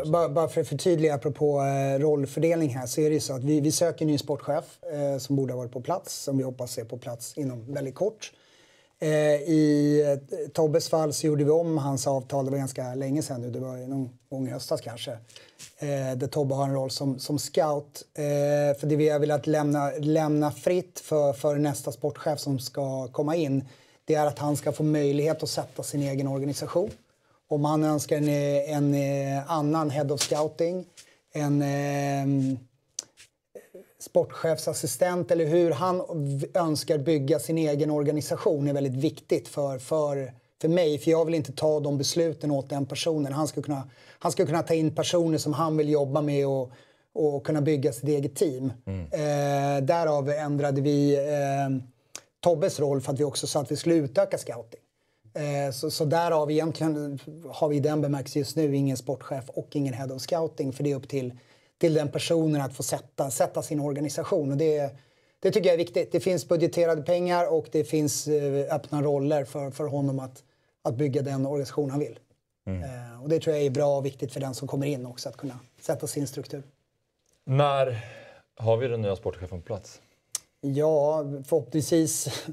bara, bara för att förtydliga apropå eh, rollfördelning här så är det ju så att vi, vi söker ny sportchef eh, som borde ha varit på plats, som vi hoppas är på plats inom väldigt kort. Eh, I eh, Tobbes fall så gjorde vi om hans avtal, det var ganska länge sedan nu, det var någon gång i höstas kanske. Eh, där Tobbe har en roll som, som scout. För det vi har velat lämna, lämna fritt för, för nästa sportchef som ska komma in, det är att han ska få möjlighet att sätta sin egen organisation. Om han önskar en, en annan head of scouting, en ehm, sportchefsassistent eller hur han önskar bygga sin egen organisation är väldigt viktigt för, för, för mig. För Jag vill inte ta de besluten åt den personen. Han ska kunna, han ska kunna ta in personer som han vill jobba med och, och kunna bygga sitt eget team. Mm. Eh, därav ändrade vi eh, Tobbes roll för att vi också sa att vi skulle utöka scouting. Eh, så, så därav egentligen har vi i den bemärkelsen just nu ingen sportchef och ingen head of scouting för det är upp till till den personen att få sätta, sätta sin organisation. Och det, det tycker jag är viktigt. Det finns budgeterade pengar och det finns eh, öppna roller för, för honom att, att bygga den organisation han vill. Mm. Eh, och det tror jag är bra och viktigt för den som kommer in också att kunna sätta sin struktur. När har vi den nya sportchefen på plats? Ja, förhoppningsvis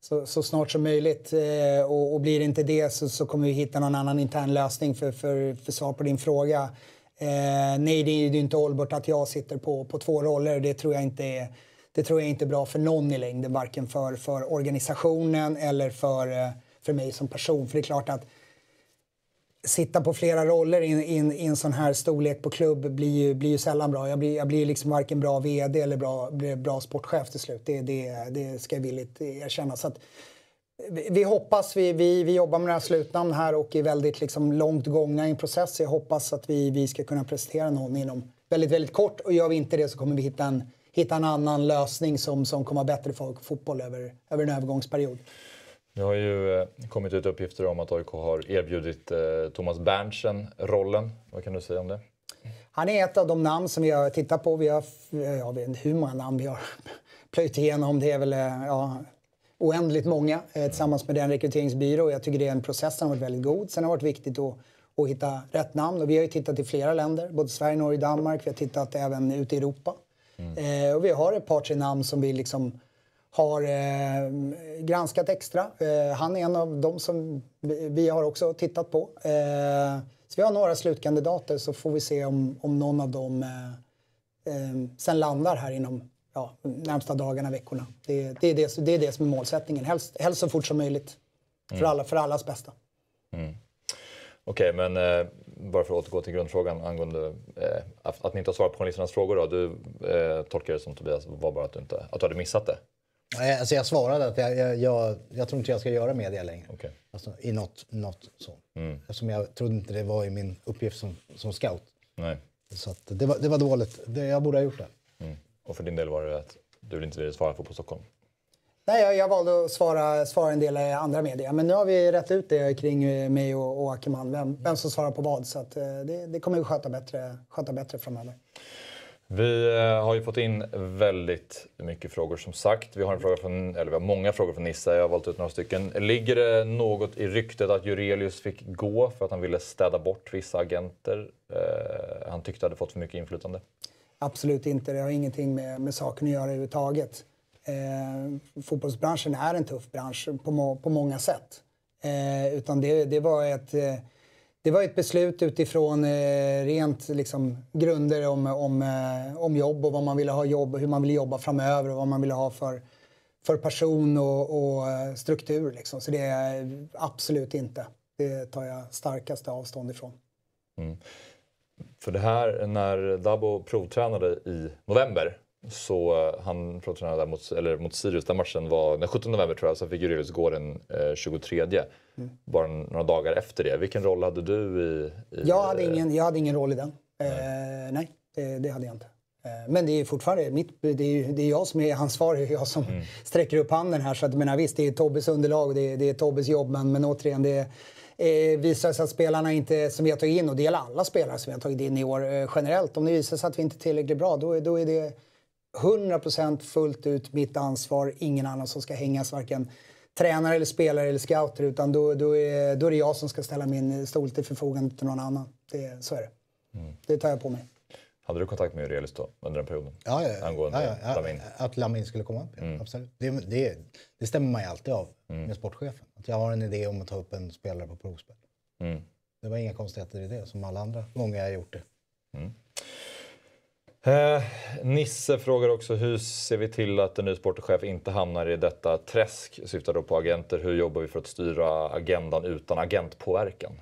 så, så snart som möjligt. Eh, och, och blir det inte det så, så, kommer vi hitta någon annan intern lösning för, för, för svar på din fråga. Eh, nej, det är ju inte hållbart att jag sitter på, på två roller. Det tror jag inte är, det tror jag inte är bra för någon i längden, varken för, för organisationen eller för, eh, för mig som person. För det är klart att sitta på flera roller i, i, i en sån här storlek på klubb blir ju, blir ju sällan bra. Jag blir, jag blir liksom varken bra vd eller bra, bra sportchef till slut. Det, det, det ska jag villigt erkänna. Så att, vi hoppas, vi, vi, vi jobbar med några slutnamn här och är väldigt liksom långt gångna i en process. Jag hoppas att vi, vi ska kunna presentera någon inom väldigt, väldigt kort och gör vi inte det så kommer vi hitta en, hitta en annan lösning som, som kommer vara bättre för fotboll över, över en övergångsperiod. Nu har ju eh, kommit ut uppgifter om att AIK har erbjudit eh, Thomas Berntsen rollen. Vad kan du säga om det? Han är ett av de namn som vi har tittat på. Vi har, eh, jag vet inte hur många namn vi har plöjt igenom. Det är väl ja, oändligt många eh, tillsammans med den rekryteringsbyrå. Jag tycker den processen har varit väldigt god. Sen har det varit viktigt att, att hitta rätt namn. Och vi har ju tittat i flera länder, både Sverige, Norge, Danmark. Vi har tittat även ute i Europa. Mm. Eh, och vi har ett par, tre namn som vi liksom har eh, granskat extra. Eh, han är en av dem som vi har också tittat på. Eh, så vi har några slutkandidater så får vi se om, om någon av dem eh, sen landar här inom ja, närmsta dagarna, veckorna. Det, det, är det, det, är det som är målsättningen. Helst, helst så fort som möjligt. För, mm. alla, för allas bästa. Mm. Okej, okay, men eh, bara för att återgå till grundfrågan angående eh, att, att ni inte har svarat på journalisternas frågor. Då, du eh, tolkar det som Tobias var bara att du, inte, att du hade missat det. Alltså jag svarade att jag, jag, jag, jag tror inte jag ska göra media längre. Okay. Alltså, I något, något sånt. Mm. Eftersom jag trodde inte det var i min uppgift som, som scout. Nej. Så det, var, det var dåligt. Det, jag borde ha gjort det. Och för din del var det att du inte ville svara på på Stockholm? Nej, jag, jag, valde att svara, svara en del i andra media. Men nu har vi rätt ut det kring eh, mig och, och Ackerman, vem, vem som svarar på vad. Så att, eh, det, det, kommer vi sköta bättre, sköta bättre framöver. Vi eh, har ju fått in väldigt mycket frågor som sagt. Vi har, en fråga från, eller vi har många frågor från Nissa, jag har valt ut några stycken. Ligger det något i ryktet att Jurelius fick gå för att han ville städa bort vissa agenter eh, han tyckte hade fått för mycket inflytande? Absolut inte. Det har ingenting med, med saken att göra överhuvudtaget. Eh, fotbollsbranschen är en tuff bransch på, må, på många sätt. Eh, utan det, det, var ett, eh, det var ett beslut utifrån eh, rent liksom, grunder om, om, eh, om jobb och vad man ville ha jobb hur man ville jobba framöver och vad man ville ha för, för person och, och struktur. Liksom. Så det är absolut inte. Det tar jag starkaste avstånd ifrån. Mm. För det här, när Dabo provtränade i november så eh, han provtränade där mot, eller mot Sirius, den matchen var den 17 november tror jag, sen fick Jurelius gå den eh, 23. Mm. Bara några dagar efter det. Vilken roll hade du i... i jag, hade ingen, jag hade ingen roll i den. Nej, eh, nej det, det, hade jag inte. Eh, men det är fortfarande mitt, det är, det är jag som är ansvarig, jag som mm. sträcker upp handen här. Så att, menar, visst, det är Tobbes underlag, det är, det är Tobbes jobb, men, men återigen, det är, eh, visar det sig att spelarna inte, som vi har tagit in, och det gäller alla spelare som vi har tagit in i år eh, generellt, om det visar sig att vi inte är tillräckligt bra då, då är det 100% fullt ut mitt ansvar, ingen annan som ska hängas varken tränare eller spelare eller scouter utan då, då, är, då är det jag som ska ställa min stol till förfogande till någon annan. Det, så är det. Mm. Det tar jag på mig. Hade du kontakt med Aurelius då, under den perioden? Ja, ja, Angående ja, ja, Lamin? Att Lamin skulle komma upp, ja. Mm. absolut. Det, det, det, stämmer man ju alltid av mm. med sportchefen. Att jag har en idé om att ta upp en spelare på provspel. Mm. Det var inga konstigheter i det, som alla andra gånger jag gjort det. Mm. Eh, Nisse frågar också hur ser vi till att en ny sportchef inte hamnar i detta träsk? Syftar då på agenter. Hur jobbar vi för att styra agendan utan agentpåverkan?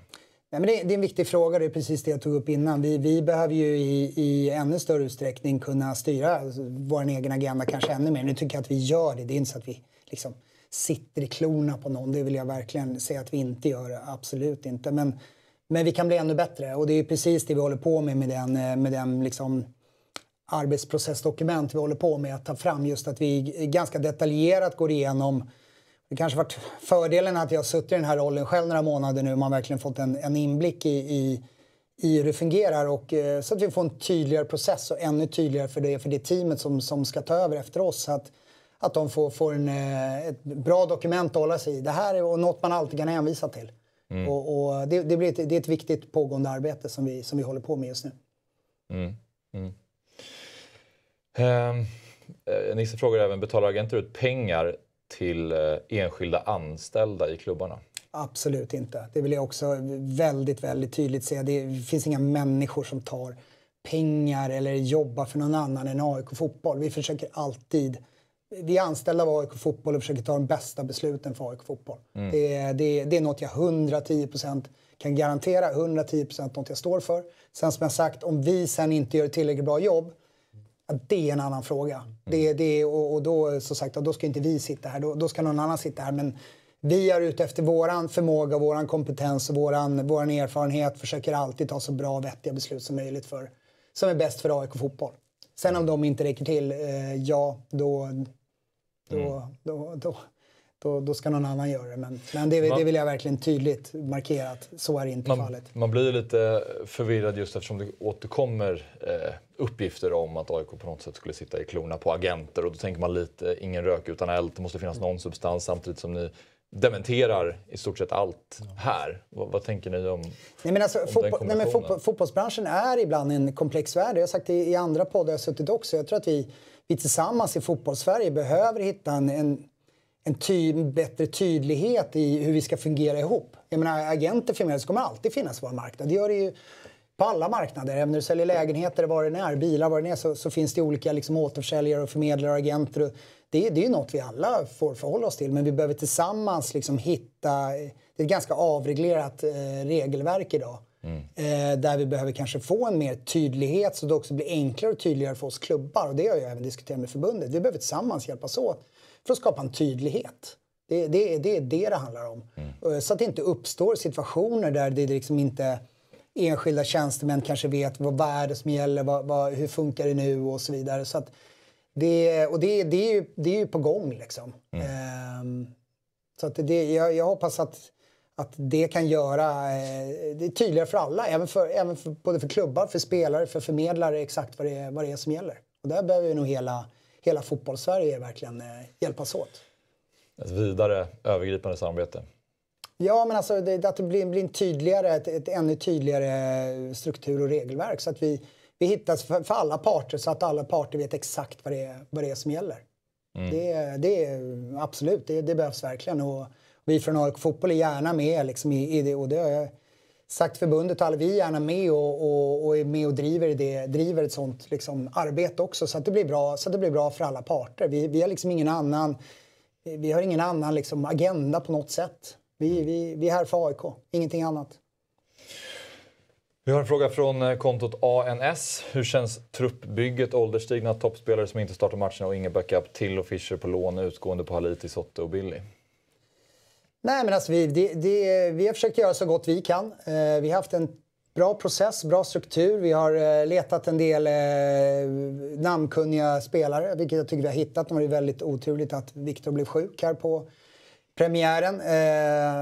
Nej, men det, det är en viktig fråga. Det är precis det jag tog upp innan. Vi, vi behöver ju i, i ännu större utsträckning kunna styra vår egen agenda, kanske ännu mer. Nu tycker jag att vi gör det. Det är inte så att vi liksom sitter i klorna på någon. Det vill jag verkligen säga att vi inte gör, absolut inte. Men, men vi kan bli ännu bättre och det är precis det vi håller på med med den, eh, med den liksom arbetsprocessdokument vi håller på med att ta fram. Just att vi ganska detaljerat går igenom det kanske varit fördelen att jag har suttit i den här rollen själv några månader nu. Man verkligen fått en, en inblick i, i, i, hur det fungerar och, eh, så att vi får en tydligare process och ännu tydligare för det, för det teamet som, som ska ta över efter oss. Så att, att de får, får en, eh, ett bra dokument att hålla sig i. Det här är något man alltid kan hänvisa till. Mm. Och, och det, det, blir ett, det är ett viktigt pågående arbete som vi, som vi håller på med just nu. Mm. Mm. Ehm, eh, Nisse frågar även, betalar agenter ut pengar till eh, enskilda anställda i klubbarna? Absolut inte. Det vill jag också väldigt, väldigt tydligt säga. Det finns inga människor som tar pengar eller jobbar för någon annan än AIK Fotboll. Vi försöker alltid vi är anställda av AIK Fotboll och försöker ta de bästa besluten för AIK Fotboll. Mm. Det, det, det är något jag 110 kan garantera, 110 procent något jag står för. Sen som jag sagt, om vi sen inte gör ett tillräckligt bra jobb, det är en annan fråga. Mm. Det, det, och, och då, så sagt, då ska inte vi sitta här, då, då ska någon annan sitta här. Men vi är ute efter vår förmåga, vår kompetens och vår våran erfarenhet. Försöker alltid ta så bra och vettiga beslut som möjligt för, som är bäst för AIK Fotboll. Sen om de inte räcker till, eh, ja, då, då, mm. då, då, då, då, ska någon annan göra det. Men, men det, man, det vill jag verkligen tydligt markera att så är inte man, fallet. Man blir lite förvirrad just eftersom det återkommer eh, uppgifter om att AIK på något sätt skulle sitta i klorna på agenter och då tänker man lite ingen rök utan eld. Det måste finnas någon substans samtidigt som ni dementerar i stort sett allt här. Vad, vad tänker ni om, nej men alltså, om fotbo- den nej men fotbo- Fotbollsbranschen är ibland en komplex värld. Jag har sagt det i andra poddar jag suttit också. Jag tror att vi vi tillsammans i fotbollssverige behöver hitta en, en, en ty, bättre tydlighet i hur vi ska fungera ihop. Jag menar, agenter för mig, kommer alltid finnas på vår marknad. Det gör det ju på alla marknader. Även när du säljer lägenheter, var det är, bilar, var det är, så, så, finns det olika liksom, återförsäljare, och förmedlare och agenter. Och det, det är ju något vi alla får förhålla oss till, men vi behöver tillsammans liksom, hitta... Det är ett ganska avreglerat eh, regelverk idag. Mm. Eh, där vi behöver kanske få en mer tydlighet så det också blir enklare och tydligare för oss klubbar. Och det har jag även diskuterat med förbundet. Vi behöver tillsammans hjälpas åt för att skapa en tydlighet. Det, det, det är det det handlar om. Mm. Eh, så att det inte uppstår situationer där det liksom inte enskilda tjänstemän kanske vet vad, vad är det som gäller, vad, vad, hur funkar det nu och så vidare. Så att det, och det, det, är ju, det är ju på gång liksom. Mm. Eh, så att det, jag, jag hoppas att att det kan göra eh, det tydligare för alla, även för, även för, både för klubbar, för spelare, för förmedlare exakt vad det är, vad det är som gäller. Och där behöver ju nog hela, hela fotbollssverige verkligen eh, hjälpas åt. Ett vidare övergripande samarbete. Ja, men alltså det, att det blir, blir en tydligare, ett, ett, ännu tydligare struktur och regelverk så att vi, vi hittas för, för, alla parter så att alla parter vet exakt vad det är, vad det är som gäller. Mm. Det, det är absolut, det, det behövs verkligen. Och, vi från AIK Fotboll är gärna med liksom, i, i det. Och det har jag sagt förbundet och alla, vi är gärna med och, och, och, är med och driver, det, driver ett sånt liksom, arbete också så att, det blir bra, så att det blir bra för alla parter. Vi, vi har liksom ingen annan, vi har ingen annan liksom, agenda på något sätt. Vi, mm. vi, vi är här för AIK, ingenting annat. Vi har en fråga från eh, kontot ANS. Hur känns truppbygget? Ålderstigna toppspelare som inte startar matcherna och ingen backup. Till och Fischer på lån, utgående på Haliti, Sotte och Billy. Nej, men alltså vi, det, det, vi har försökt göra så gott vi kan. Eh, vi har haft en bra process, bra struktur. Vi har eh, letat en del eh, namnkunniga spelare, vilket jag tycker vi har hittat. Det var väldigt oturligt att Viktor blev sjuk här på premiären.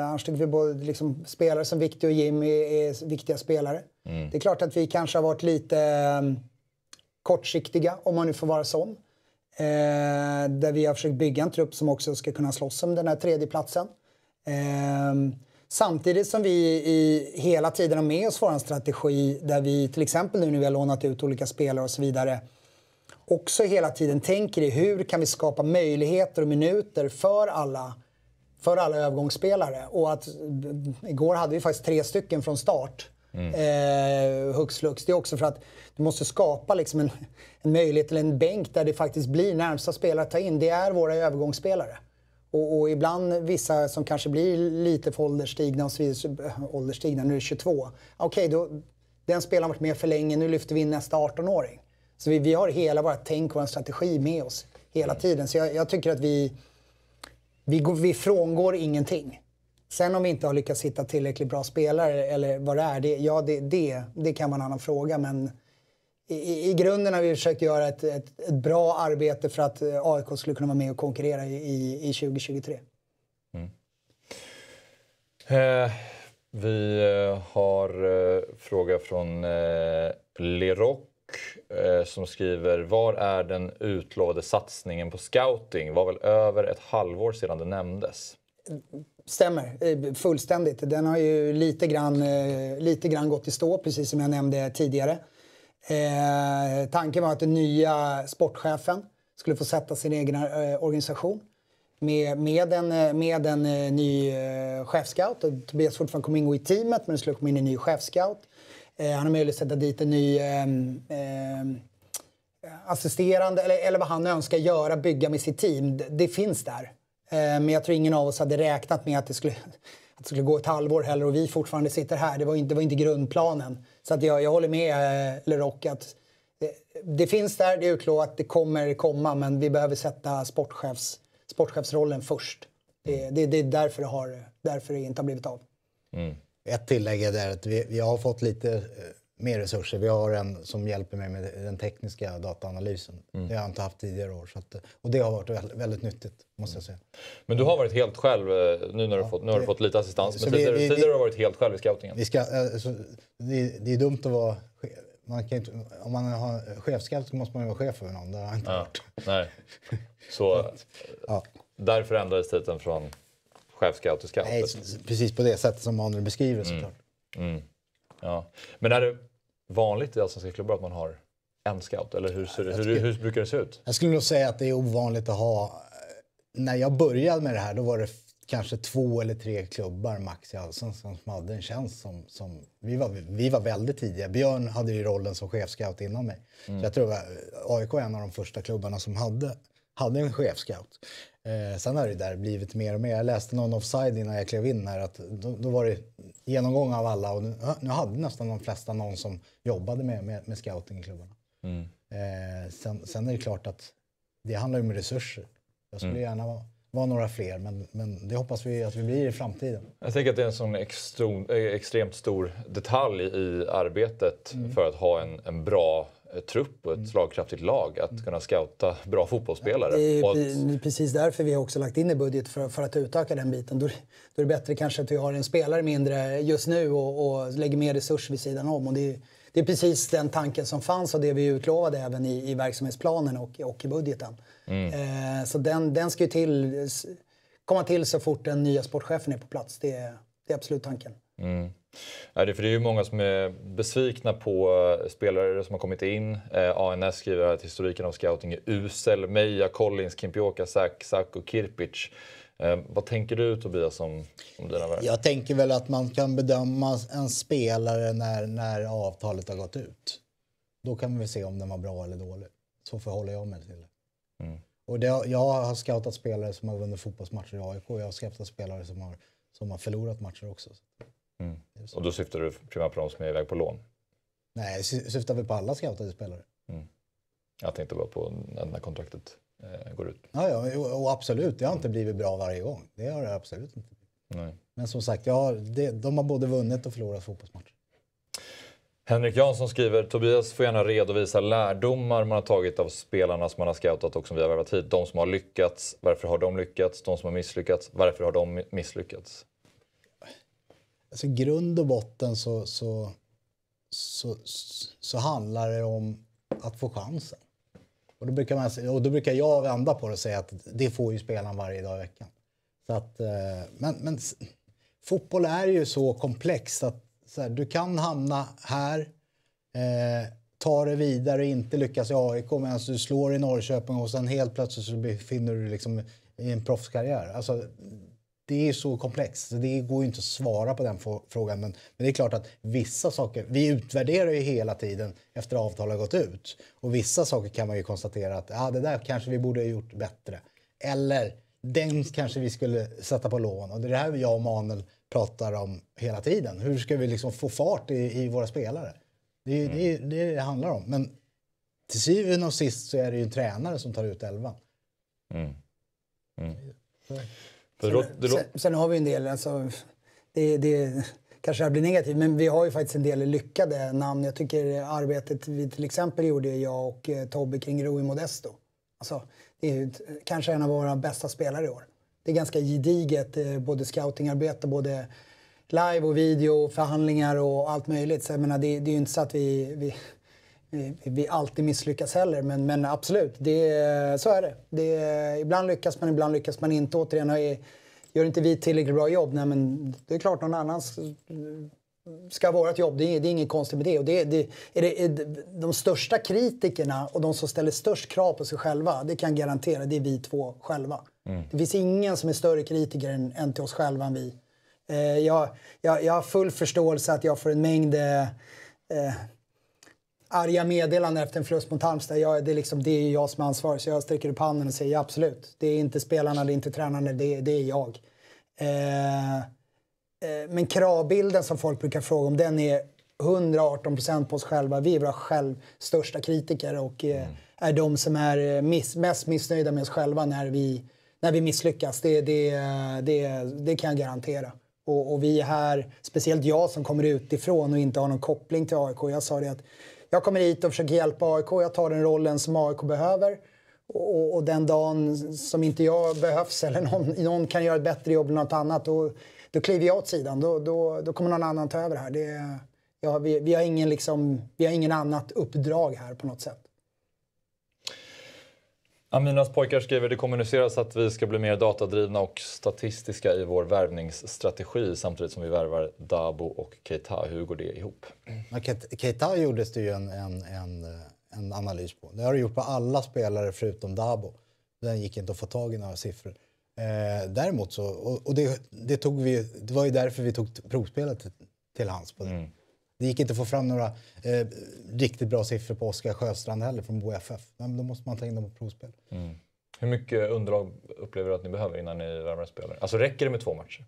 annars tycker vi både liksom, spelare som Viktor och Jimmy är viktiga spelare. Mm. Det är klart att vi kanske har varit lite ehm, kortsiktiga, om man nu får vara sån. där vi har försökt bygga en trupp som också ska kunna slåss om den här tredjeplatsen. Ehm, samtidigt som vi i, hela tiden har med oss vår strategi där vi till exempel nu när vi har lånat ut olika spelare och så vidare också hela tiden tänker i hur kan vi skapa möjligheter och minuter för alla, för alla övergångsspelare. Och att, igår hade vi faktiskt tre stycken från start. Mm. Eh, hux flux. Det är också för att du måste skapa liksom en, en möjlighet eller en bänk där det faktiskt blir närmsta spelare att ta in. Det är våra övergångsspelare. Och, och, ibland vissa som kanske blir lite för ålderstigna, och så vidare, eh, ålderstigna, nu är det 22. Okej, okay, den spelaren har varit med för länge, nu lyfter vi in nästa 18-åring. Så vi, vi har hela vårt tänk och vår strategi med oss hela mm. tiden. Så jag, jag, tycker att vi, vi, går, vi frångår ingenting. Sen om vi inte har lyckats hitta tillräckligt bra spelare eller vad det är, det, ja det, det, det kan vara en annan fråga. Men i, i grunden har vi försökt göra ett, ett, ett, bra arbete för att eh, AIK skulle kunna vara med och konkurrera i, i 2023. Mm. Eh, vi eh, har eh, fråga från eh, Leroc eh, som skriver Var är den utlovade satsningen på scouting? Det Var väl över ett halvår sedan det nämndes? Stämmer eh, fullständigt. Den har ju lite grann, lite grann gått i stå, precis som jag nämnde tidigare. Eh, tanken var att den nya sportchefen skulle få sätta sin egen eh, organisation med, med en, eh, med en eh, ny eh, chefscout. Tobias fortfarande kommer ingå i teamet, men det skulle komma in en ny chefscout. Eh, han har möjlighet att sätta dit en ny ehm, ehm, assisterande eller, eller vad han önskar göra, bygga med sitt team. Det, det finns där. men jag tror ingen av oss hade räknat med att det skulle det skulle gå ett halvår heller och vi fortfarande sitter här. Det var inte, det var inte grundplanen. Så att jag, jag håller med eh, Leroc att det, eh, det, finns där, det är utlovat, det kommer komma men vi behöver sätta sportchefs, sportchefsrollen först. Det, mm. det, det är därför det, har, därför det inte har blivit av. Mm. Ett tillägg är där att vi, vi har fått lite eh, mer resurser. Vi har en som hjälper mig med den tekniska dataanalysen. Mm. Det har jag inte haft tidigare år. Så att, och det har varit väldigt, väldigt nyttigt, måste jag säga. Mm. Men du har varit helt själv eh, nu när du, ja, fått, nu det, du fått lite assistans. Men det, tidigare, det, tidigare har du varit helt själv i scoutingen. Vi ska, alltså, det, det är dumt att vara man kan inte, om man har chefscout så måste man ju vara chef över någon. Det har jag inte ja, varit. Nej. Så, eh, ja. Därför ändrades titeln från chefscout till scout? Nej, precis på det sättet som Manuel beskriver mm. såklart. Mm. Ja. Men är det, vanligt i allsvenska klubbar att man har en scout? Eller hur, ser hur, hur brukar det se ut? Jag skulle nog säga att det är ovanligt att ha... När jag började med det här då var det kanske två eller tre klubbar max i Allsvenskan som hade en tjänst som... som vi, var, vi var väldigt tidiga. Björn hade ju rollen som chefscout innan mig. Mm. Så jag tror att AIK var en av de första klubbarna som hade han är en chefscout. Eh, sen har det där blivit mer och mer. Jag läste någon offside innan jag klev in här att då, då var det genomgång av alla och nu, nu, hade nästan de flesta någon som jobbade med, med, med scouting i klubbarna. Mm. Eh, sen, sen, är det klart att det handlar om resurser. Jag skulle mm. gärna vara vara några fler, men, men det hoppas vi att vi blir i framtiden. Jag tänker att det är en sån extro, eh, extremt stor detalj i arbetet mm. för att ha en, en bra Eh, trupp och ett mm. slagkraftigt lag att mm. kunna scouta bra fotbollsspelare. Det är, det är precis därför vi har också lagt in i budget för, för att utöka den biten. Då, då, är det bättre kanske att vi har en spelare mindre just nu och, och lägger mer resurser vid sidan om. Och det, är, det är precis den tanken som fanns och det vi utlovade även i, i verksamhetsplanen och, och i budgeten. Mm. Eh, så den, den ska ju till, komma till så fort den nya sportchefen är på plats. Det är, det är absolut tanken. Mm. Nej, för det är ju många som är besvikna på eh, spelare som har kommit in. Eh, ANS skriver att historiken av scouting är usel. Meja, Collins, Kimpioka, Sak, Sak och Kirpic. Eh, vad tänker du Tobias om, om dina värden? Jag tänker väl att man kan bedöma en spelare när, när avtalet har gått ut. Då kan vi se om den var bra eller dålig. Så förhåller jag mig till det. Mm. Och det, jag har scoutat spelare som har vunnit fotbollsmatcher i AIK och jag har scoutat spelare som har, som har förlorat matcher också. Mm. Och då syftar du primärt på de som är iväg på lån? Nej, syftar vi på alla scoutade spelare. Mm. Jag tänkte bara på när kontraktet eh, går ut. Ja, ja och absolut, det har inte blivit bra varje gång. Det har det absolut inte. Nej. Men som sagt, ja, det, de har både vunnit och förlorat fotbollsmatcher. Henrik Jansson skriver, Tobias får gärna redovisa lärdomar man har tagit av spelarna som man har scoutat och som vi har värvat hit. De som har lyckats, varför har de lyckats? De som har misslyckats, varför har de misslyckats? alltså grund och botten så, så, så, så handlar det om att få chansen. Och då, brukar man, och då brukar jag vända på det och säga att det får ju spelaren varje dag i veckan. Så att, eh, men, men fotboll är ju så komplext att så här, du kan hamna här, eh, ta dig vidare och inte lyckas i AIK medan du slår i Norrköping och sen helt plötsligt så befinner du dig liksom i en proffskarriär. Alltså, det är så komplext. så Det går inte att svara på den frågan. Men, men, det är klart att vissa saker... Vi utvärderar ju hela tiden efter att avtalet har gått ut. Och vissa saker kan man ju konstatera att ah, det där kanske vi borde ha gjort bättre. Eller den kanske vi skulle sätta på lån. Och det är det här jag och Manuel pratar om hela tiden. Hur ska vi liksom få fart i, i våra spelare? Det mm. är mm. det, det handlar om. Men till syvende och sist så är det ju en tränare som tar ut elvan. Mm. Mm. Sen, sen, sen, har vi en del, alltså, det, det kanske blir negativt, men vi har ju faktiskt en del lyckade namn. Jag tycker arbetet vi till exempel gjorde, jag och eh, Tobbe kring Rui Modesto. Alltså, det är kanske en av våra bästa spelare i år. Det är ganska gediget, eh, både scoutingarbete, både live och video, förhandlingar och allt möjligt. Så jag menar, det, det är ju inte så att vi, vi vi alltid misslyckas heller, men, men absolut, det, så är det. det. Ibland lyckas man, ibland lyckas man inte. Återigen, är, gör inte vi tillräckligt bra jobb, nej, men det är klart någon annan eh, ska ha vårt jobb. Det är, det är inget konstigt med det. Och det, det, är det, är de största kritikerna och de som ställer störst krav på sig själva, det kan garantera, det är vi två själva. Mm. Det finns ingen som är större kritiker än, än till oss själva än vi. Eh, jag, jag, jag har full förståelse att jag får en mängd eh, eh arga meddelanden efter en förlust mot Halmstad. Jag, det, är liksom, det är jag som är ansvarig, så jag sträcker upp handen och säger absolut. Det är inte spelarna, det är inte tränarna, det, det är jag. Eh, eh, men kravbilden som folk brukar fråga om, den är 118 procent på oss själva. Vi är våra själv största kritiker och eh, mm. är de som är eh, miss, mest missnöjda med oss själva när vi, när vi misslyckas. Det, det, det, det kan jag garantera. Och, och vi är här, speciellt jag som kommer utifrån och inte har någon koppling till AIK. Jag sa det att jag kommer hit och försöker hjälpa AIK, jag tar den rollen som AIK behöver. Och, och den dagen som inte jag behövs eller någon, någon kan göra ett bättre jobb än något annat, då, då kliver jag åt sidan. Då, då, då kommer någon annan ta över här. Det, ja, vi, vi, har ingen, liksom, vi har ingen annat uppdrag här på något sätt. Aminas pojkar skriver det kommuniceras att vi ska bli mer datadrivna och statistiska i vår värvningsstrategi samtidigt som vi värvar Dabo och Keita. Hur går det ihop? Keita gjordes det ju en, en, en, en analys på. Det har du gjort på alla spelare förutom Dabo. Den gick inte att få tag i några siffror. Eh, däremot så, och, och det, det, tog vi, det var ju därför vi tog provspelet till, till hans på det. Mm. Det gick inte att få fram några eh, riktigt bra siffror på Oskar Sjöstrand heller från BoFF. Men då måste man ta in dem på provspel. Mm. Hur mycket underlag upplever du att ni behöver innan ni värvar en spelare? Alltså räcker det med två matcher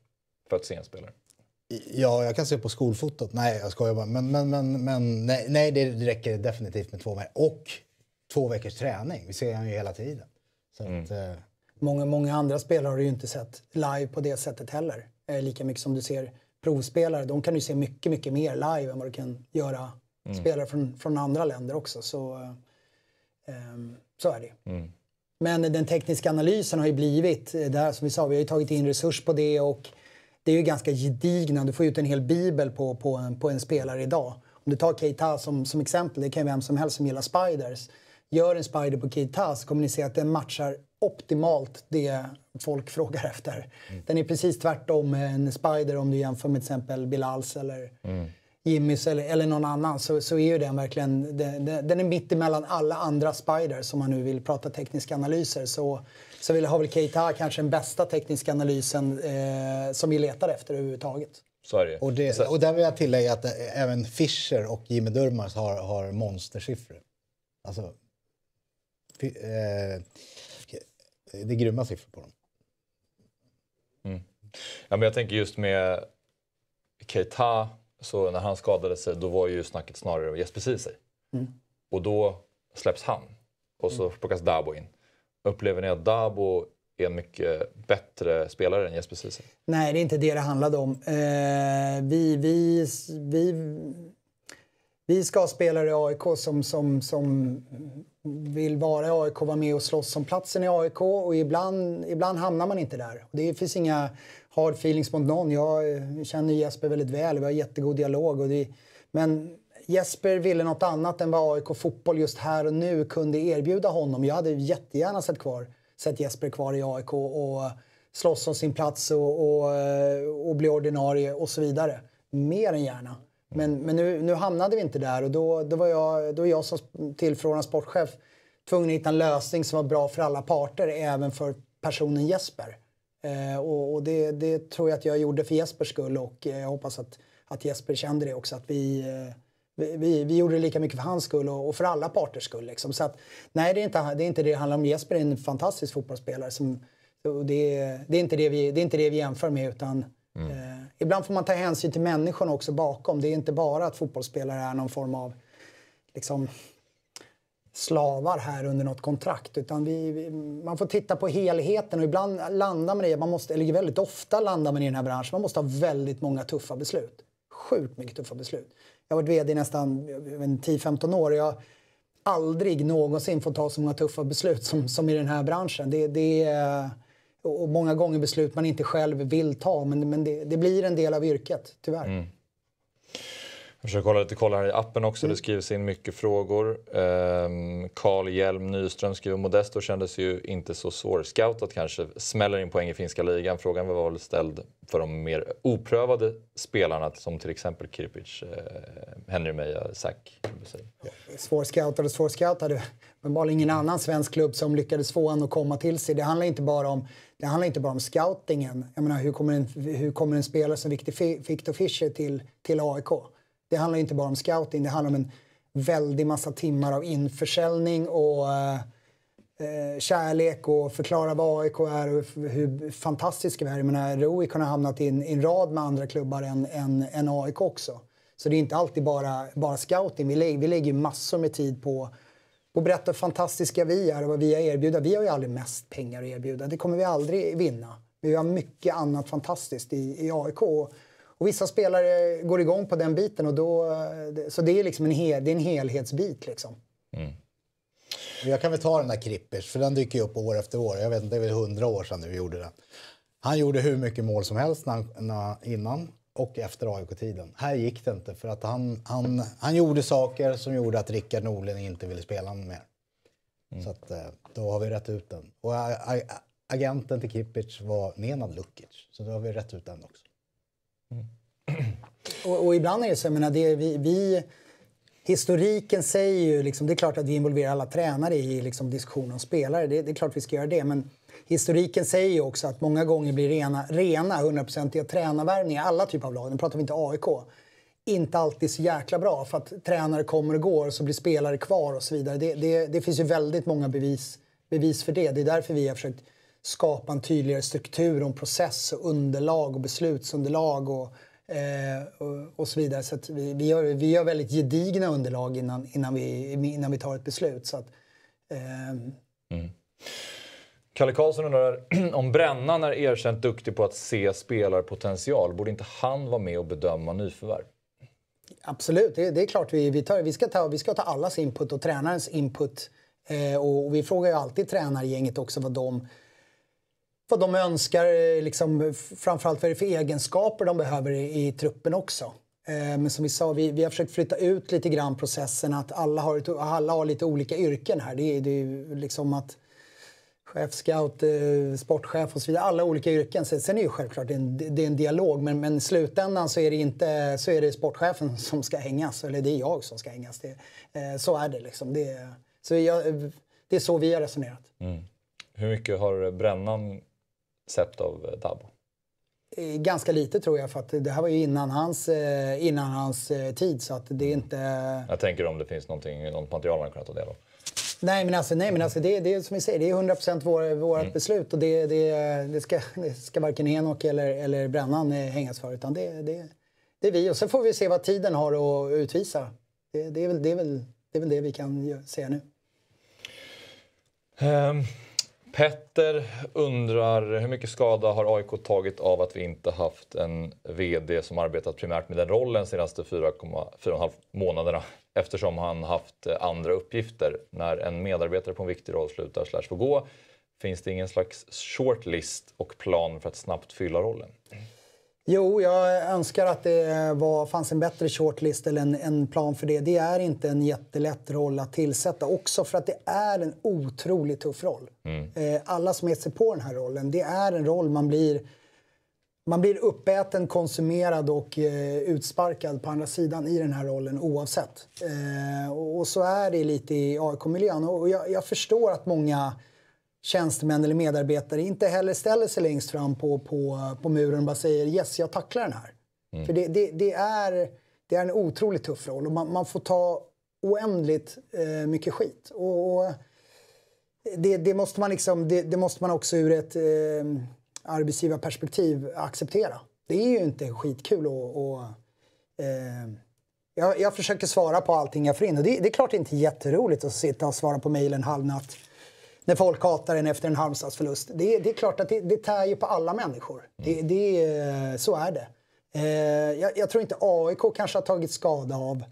för att se en spelare? Ja, jag kan se på skolfotot. Nej, jag skojar bara. Men, men, men, men nej, nej, det räcker definitivt med två matcher. Och två veckors träning. Vi ser honom ju hela tiden. Så mm. att, eh... många, många andra spelare har du ju inte sett live på det sättet heller. Eh, lika mycket som du ser provspelare, de kan du se mycket, mycket mer live än vad du kan göra mm. spelare från, från andra länder också. Så, um, så är det mm. Men den tekniska analysen har ju blivit, eh, där som vi sa, vi har ju tagit in resurs på det och det är ju ganska gedigna, du får ut en hel bibel på, på, en, på en spelare idag. Om du tar Keita som, som exempel, det kan ju vem som helst som gillar spiders. Gör en spider på Keita så kommer ni se att den matchar optimalt det folk frågar efter. Mm. Den är precis tvärtom en Spider om du jämför med till exempel Bilals eller mm. Jimmys eller, eller någon annan så, så är ju den verkligen den, den är mitt emellan alla andra spiders som man nu vill prata tekniska analyser så, så vill, har väl Keita kanske den bästa tekniska analysen eh, som vi letar efter överhuvudtaget. Så är det. Och, det, alltså- och där vill jag tillägga att eh, även Fischer och Jimmy Durmaz har, har monstersiffror. Alltså, eh, det är grymma siffror på dem. Mm. Ja, men jag tänker just med Keita, så när han skadade sig då var ju snacket snarare om Jesper Ceesay. Mm. Och då släpps han och så mm. plockas Dabo in. Upplever ni att Dabo är en mycket bättre spelare än Jesper Ceesay? Nej, det är inte det det handlade om. Eh, vi, vi, vi vi ska ha spelare i AIK som, som, som vill vara i AIK, vara med och slåss om platsen i AIK. Och ibland, ibland hamnar man inte där. Det finns inga hard feelings mot någon. Jag känner Jesper väldigt väl, vi har jättegod dialog. Och det, men Jesper ville något annat än vad AIK Fotboll just här och nu kunde erbjuda honom. Jag hade jättegärna sett, kvar, sett Jesper kvar i AIK och slåss om sin plats och, och, och bli ordinarie och så vidare. Mer än gärna. Men, men nu, nu, hamnade vi inte där och då, då var jag, då var jag som tillförordnad sportchef tvungen att hitta en lösning som var bra för alla parter, även för personen Jesper. Eh, och, och det, det, tror jag att jag gjorde för Jespers skull och eh, jag hoppas att, att Jesper kände det också. Att vi, eh, vi, vi, vi, gjorde det lika mycket för hans skull och, och för alla parters skull. Liksom. Så att, nej, det är, inte, det är inte det det handlar om. Jesper är en fantastisk fotbollsspelare. Som, det, det, är inte det vi, det är inte det vi jämför med. utan Mm. Eh, ibland får man ta hänsyn till människorna också bakom. Det är inte bara att fotbollsspelare är någon form av liksom, slavar här under något kontrakt. Utan vi, vi, man får titta på helheten och ibland landar man i, man måste, eller väldigt ofta landar man i den här branschen, man måste ha väldigt många tuffa beslut. Sjukt mycket tuffa beslut. Jag har varit vd i nästan 10-15 år och jag har aldrig någonsin fått ta så många tuffa beslut som, som i den här branschen. Det, det är och många gånger beslut man inte själv vill ta. Men, men det, det blir en del av yrket, tyvärr. Mm. Jag försöker hålla lite koll här i appen också. Mm. Det skrivs in mycket frågor. Karl ehm, um, Hjelm Nyström skriver Modesto kändes ju inte så svårscoutat kanske. Smäller in poäng i finska ligan. Frågan var väl ställd för de mer oprövade spelarna som till exempel Kirpic, eh, Henry Meja, Sack. Ja. Svårscoutad och svårscoutad. Men bara ingen annan svensk klubb som lyckades få honom att komma till sig. Det handlar inte bara om det handlar inte bara om scoutingen. Jag menar, hur, kommer en, hur kommer en spelare som Victor Fischer till, till AIK? Det handlar inte bara om scouting, det handlar om en väldig massa timmar av införsäljning och eh, eh kärlek och förklara vad AIK är och hur fantastiska vi är. Jag menar, Roik har hamnat i en, i en, rad med andra klubbar än, än, än AIK också. Så det är inte alltid bara, bara scouting. Vi lägger, vi lägger massor med tid på och berätta hur fantastiska vi är och vad vi har erbjuda. Vi har ju aldrig mest pengar att erbjuda. Det kommer vi aldrig vinna. Vi har mycket annat fantastiskt i, i AIK. Och, och vissa spelare går igång på den biten. Och då, så det är, liksom en, hel, det är en helhetsbit. Liksom. Mm. Jag kan väl ta den där Krippers, för den dyker upp år efter år. Jag vet inte, det är väl hundra år sedan vi gjorde den. Han gjorde hur mycket mål som helst när, när, innan och efter AIK-tiden. Här gick det inte för att han, han, han gjorde saker som gjorde att Rickard Norling inte ville spela mer. Mm. Så att, eh, då har vi rätt ut den. Och agenten till Kipic var Nenad Lukic, så då har vi rätt ut den också. Mm. Och, och, ibland är det så, jag menar, det, vi, vi, historiken säger ju, liksom, det är klart att vi involverar alla tränare i liksom, diskussioner om spelare, det, det är klart vi ska göra det, men historiken säger ju också att många gånger blir rena, rena 100-procentiga tränarvärvningar, alla typer av lag, nu pratar vi inte AIK, inte alltid så jäkla bra för att tränare kommer och går och så blir spelare kvar och så vidare. Det, det, det finns ju väldigt många bevis, bevis för det. Det är därför vi har försökt skapa en tydligare struktur och en process och underlag och beslutsunderlag och, eh, och, och, så vidare. Så vi, vi, gör, vi gör väldigt gedigna underlag innan, innan, vi, innan vi tar ett beslut. Så att, eh, mm. Kalle Karlsson undrar om Brännan är erkänt duktig på att se spelarpotential. Borde inte han vara med och bedöma nyförvärv? Absolut, det, det är klart. Vi, vi, tar, vi, ska ta, vi ska ta allas input och tränarens input. Eh, och, och vi frågar ju alltid tränargänget också vad de vad de önskar, eh, liksom, framförallt vad det är för egenskaper de behöver i, i truppen också. Eh, men som vi sa, vi, vi har försökt flytta ut lite grann processen att alla har, alla har lite olika yrken här. Det, det är liksom att chef, scout, eh, sportchef och så vidare. Alla olika yrken. Sen är det självklart en, det är en dialog men, men i slutändan så är, det inte, så är det sportchefen som ska hängas. Eller det är jag som ska hängas. Det, eh, så är det liksom. Det, så jag, det är så vi har resonerat. Mm. Hur mycket har brännan sett av eh, Dabo? Ganska lite tror jag, för att det här var ju innan hans, innan hans tid. Så att det är mm. inte... Jag tänker om det finns något material man kan ta del av. Nej, men alltså, nej, men alltså det, det är som vi säger, det är 100 procent vår, vårt mm. beslut och det, det, det, ska, det ska varken Henok eller, eller Brännan eh, hängas för. Utan det, det, det är vi och sen får vi se vad tiden har att utvisa. Det, det är, väl, det, är, väl, det är väl det vi kan säga nu. Um, Petter undrar hur mycket skada har AIK tagit av att vi inte haft en VD som arbetat primärt med den rollen de senaste 4,5 månaderna? eftersom han haft eh, andra uppgifter. När en medarbetare på en viktig roll slutar slash får gå finns det ingen slags shortlist och plan för att snabbt fylla rollen? Jo, jag önskar att det var, fanns en bättre shortlist eller en, en, plan för det. Det är inte en jättelätt roll att tillsätta. Också för att det är en otroligt tuff roll. Mm. Eh, alla som ger sig på den här rollen, det är en roll man blir man blir uppäten, konsumerad och eh, utsparkad på andra sidan i den här rollen oavsett. Eh, och, och, så är det lite i AIK-miljön. Och, och jag, jag, förstår att många tjänstemän eller medarbetare inte heller ställer sig längst fram på, på, på muren och bara säger yes, jag tacklar den här. Mm. För det, det, det, är, det är en otroligt tuff roll och man, man får ta oändligt eh, mycket skit. Och, och det, det, måste man liksom, det, måste man också ur ett eh, arbetsgivarperspektiv acceptera. Det är ju inte skitkul att... eh, jag, jag, försöker svara på allting jag får in. Och det, det, är klart inte jätteroligt att sitta och svara på mejl en halv natt när folk hatar en efter en Halmstadsförlust. Det, det är klart att det, det tär ju på alla människor. Det, det, eh, så är det. Eh, jag, jag, tror inte AIK kanske har tagit skada av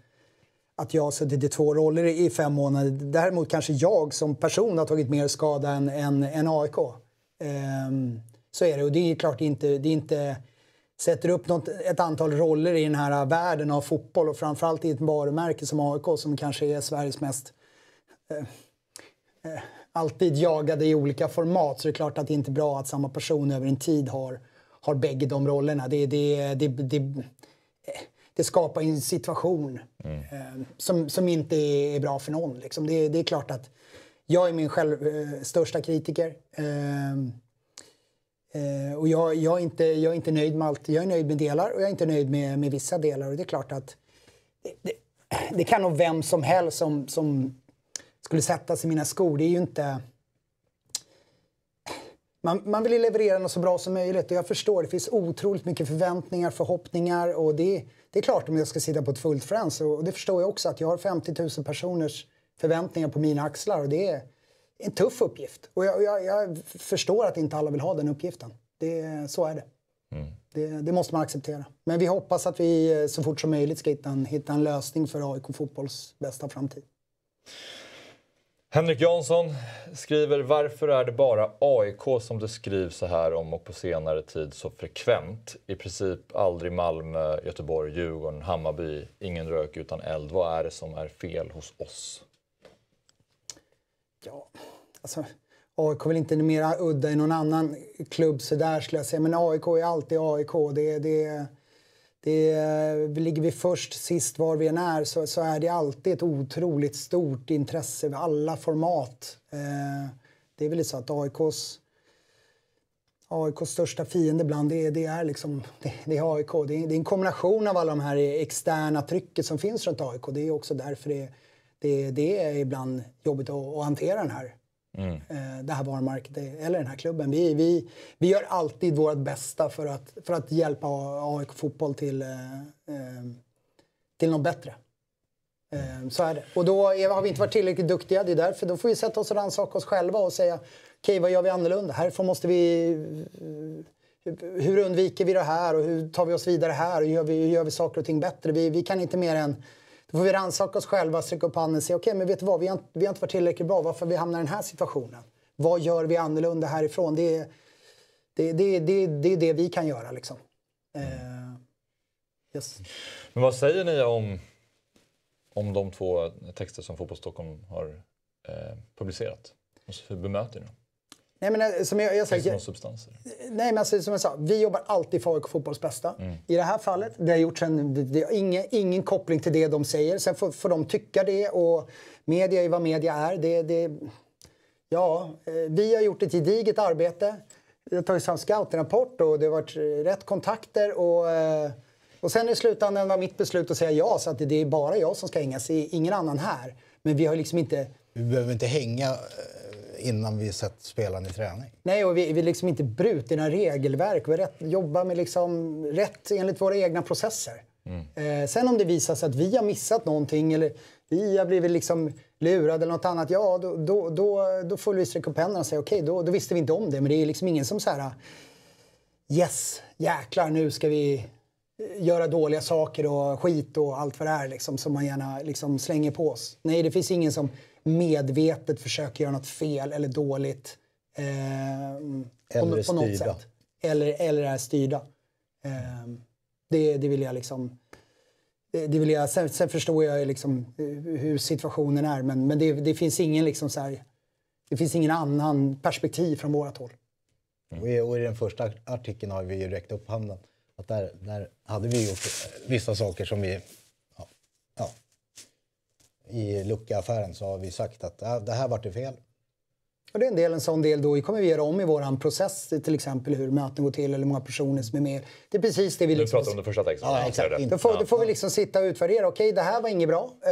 att jag suttit i två roller i fem månader. Däremot kanske jag som person har tagit mer skada än, än, än AIK. Eh, så är det. Och det är klart, inte, det är inte sätter upp något, ett antal roller i den här världen av fotboll och framförallt i ett varumärke som AIK som kanske är Sveriges mest eh, eh, alltid jagade i olika format. Så det är klart att det inte är bra att samma person över en tid har, har bägge de rollerna. Det, det, det, det, eh, det skapar en situation mm. eh, som, som inte är bra för någon. Liksom. Det, det, är klart att jag är min själv, eh, största kritiker. Eh, Eh, och jag, jag, är inte, jag är inte nöjd med allt. Jag är nöjd med delar och jag är inte nöjd med, med vissa delar. Och det är klart att det, det kan nog vem som helst som, som skulle sätta sig i mina skor. Det är ju inte... Man, man vill ju leverera något så bra som möjligt och jag förstår, det finns otroligt mycket förväntningar, förhoppningar och det, det är klart om jag ska sitta på ett fullt Friends och det förstår jag också att jag har 50 000 personers förväntningar på mina axlar och det är, en tuff uppgift. Och jag, jag, jag, förstår att inte alla vill ha den uppgiften. Det, så är det. Mm. det. det. måste man acceptera. Men vi hoppas att vi eh, så fort som möjligt ska hitta en, hitta en lösning för AIK Fotbolls bästa framtid. Henrik Jansson skriver “Varför är det bara AIK som det skrivs så här om och på senare tid så frekvent? I princip aldrig Malmö, Göteborg, Djurgården, Hammarby. Ingen rök utan eld. Vad är det som är fel hos oss?” Ja, alltså AIK är väl inte mer udda i någon annan klubb sådär skulle jag säga. Men AIK är alltid AIK. Det, det, det, ligger vi först, sist, var vi än är så, så är det alltid ett otroligt stort intresse vid alla format. Eh, det är väl så att AIKs, AIKs största fiende ibland det, det är liksom, det, det är AIK. Det är, det är, en kombination av alla de här externa trycket som finns runt AIK. Det är också därför det är det, det är ibland jobbigt att, att hantera den här, mm. Eh, det här varumärket eller den här klubben. Vi, vi, vi gör alltid vårt bästa för att, för att hjälpa AIK Fotboll till, eh, eh, till något bättre. Så är det. Och då har vi inte varit tillräckligt duktiga. Det är därför då får vi sätta oss och rannsaka oss själva och säga okej, okay, vad gör vi annorlunda? Härifrån måste vi... Hur undviker vi det här och hur tar vi oss vidare här hur gör vi, hur gör vi saker och ting bättre? Vi, vi kan inte mer än då får vi rannsaka oss själva, sträcka upp handen och säga okej, okay, men vet du vad, vi har, vi har inte varit tillräckligt bra. Varför vi hamnar i den här situationen? Vad gör vi annorlunda härifrån? Det är det, det, det, det, det vi kan göra liksom. Eh, yes. Men vad säger ni om, om de två texter som Fotboll Stockholm har eh, publicerat? Hur bemöter ni dem? Nej, men, eh, som jag, jag, jag substanser? Nej, men alltså, som jag sa, vi jobbar alltid för AIK fotbolls bästa. Mm. I det här fallet, det har gjorts en, det, ingen, ingen koppling till det de säger. Sen får, får de tycka det och media är vad media är. Det, det, ja, eh, vi har gjort ett gediget arbete. Vi har tagit fram scoutrapport och det har varit rätt kontakter. Och, eh, och sen i slutändan var mitt beslut att säga ja, så att det är bara jag som ska hängas, ingen annan här. Men vi har liksom inte... Vi behöver inte hänga innan vi sett spelaren i träning. Nej, och vi, vi liksom inte brutit några regelverk. Vi rätt, jobbar med liksom rätt enligt våra egna processer. Mm. Eh, sen om det visar sig att vi har missat någonting eller vi har blivit liksom lurade eller något annat, ja då, då, då, då får vi sträcka upp händerna och säga okej, okay, då, då, visste vi inte om det. Men det är liksom ingen som så här yes, jäklar nu ska vi eh, göra dåliga saker och skit och allt vad det är liksom, som man gärna liksom, slänger på oss. Nej, det finns ingen som medvetet försöker göra något fel eller dåligt. Eh, eller på, på något styrda. Sätt. Eller, eller är styrda. Eh, det, det vill jag liksom... Det, vill jag, sen, sen förstår jag liksom hur situationen är, men, men det, det finns ingen liksom så här, det finns ingen annan perspektiv från vårt håll. Mm. Och, i, och i den första artikeln har vi ju räckt upp handen. Att där, där hade vi gjort vissa saker som vi i luckaaffären så har vi sagt att ah, det här vart det fel. Och det är en del, en sån del då Vi kommer vi göra om i vår process, till exempel hur möten går till eller hur många personer som är med. Det är precis det vi... Nu liksom... pratar om den första texten. Ja, exakt. Det. Då, får, då får vi liksom sitta och utvärdera. Okej, det här var inget bra. Eh,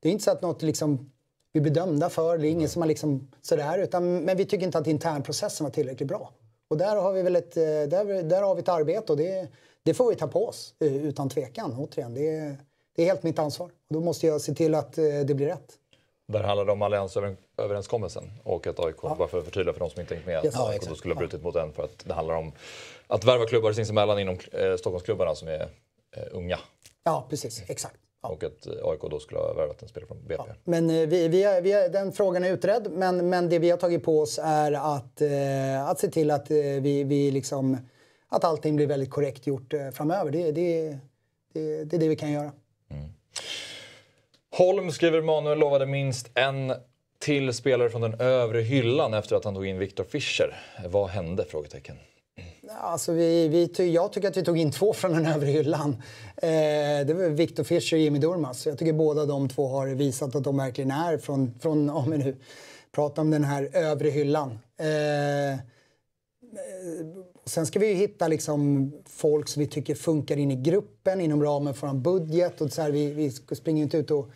det är inte så att något liksom vi blir dömda för, det är inget som har liksom sådär, utan, men vi tycker inte att internprocessen var tillräckligt bra. Och där har vi väl ett, eh, där, där har vi ett arbete och det, det får vi ta på oss eh, utan tvekan. Återigen, det, det är helt mitt ansvar. Då måste jag se till att eh, det blir rätt. Där handlar det om alliansöverenskommelsen och att AIK, ja. bara för att förtydliga för de som inte hängt med, att ja, skulle ha brutit ja. mot den för att det handlar om att värva klubbar sinsemellan inom eh, Stockholmsklubbarna som är eh, unga. Ja, precis. Exakt. Ja. Och att eh, AIK då skulle ha värvat en spelare från BP. Ja. Men eh, vi, vi, är, vi är, den frågan är utredd, men, men det vi har tagit på oss är att, eh, att se till att, eh, vi, vi liksom, att allting blir väldigt korrekt gjort eh, framöver. Det, det, det, det är det vi kan göra. Holm skriver Manuel lovade minst en till spelare från den övre hyllan efter att han tog in Viktor Fischer. Vad hände? Frågetecken. Alltså vi, vi, jag tycker att vi tog in två från den övre hyllan. Eh, det var Viktor Fischer och Jimmy Durmaz. Jag tycker båda de två har visat att de verkligen är från... från ja, nu, prata om den här övre hyllan. Eh, Sen ska vi hitta liksom folk som vi tycker funkar in i gruppen inom ramen för en budget. Och så här, vi, vi springer inte ut och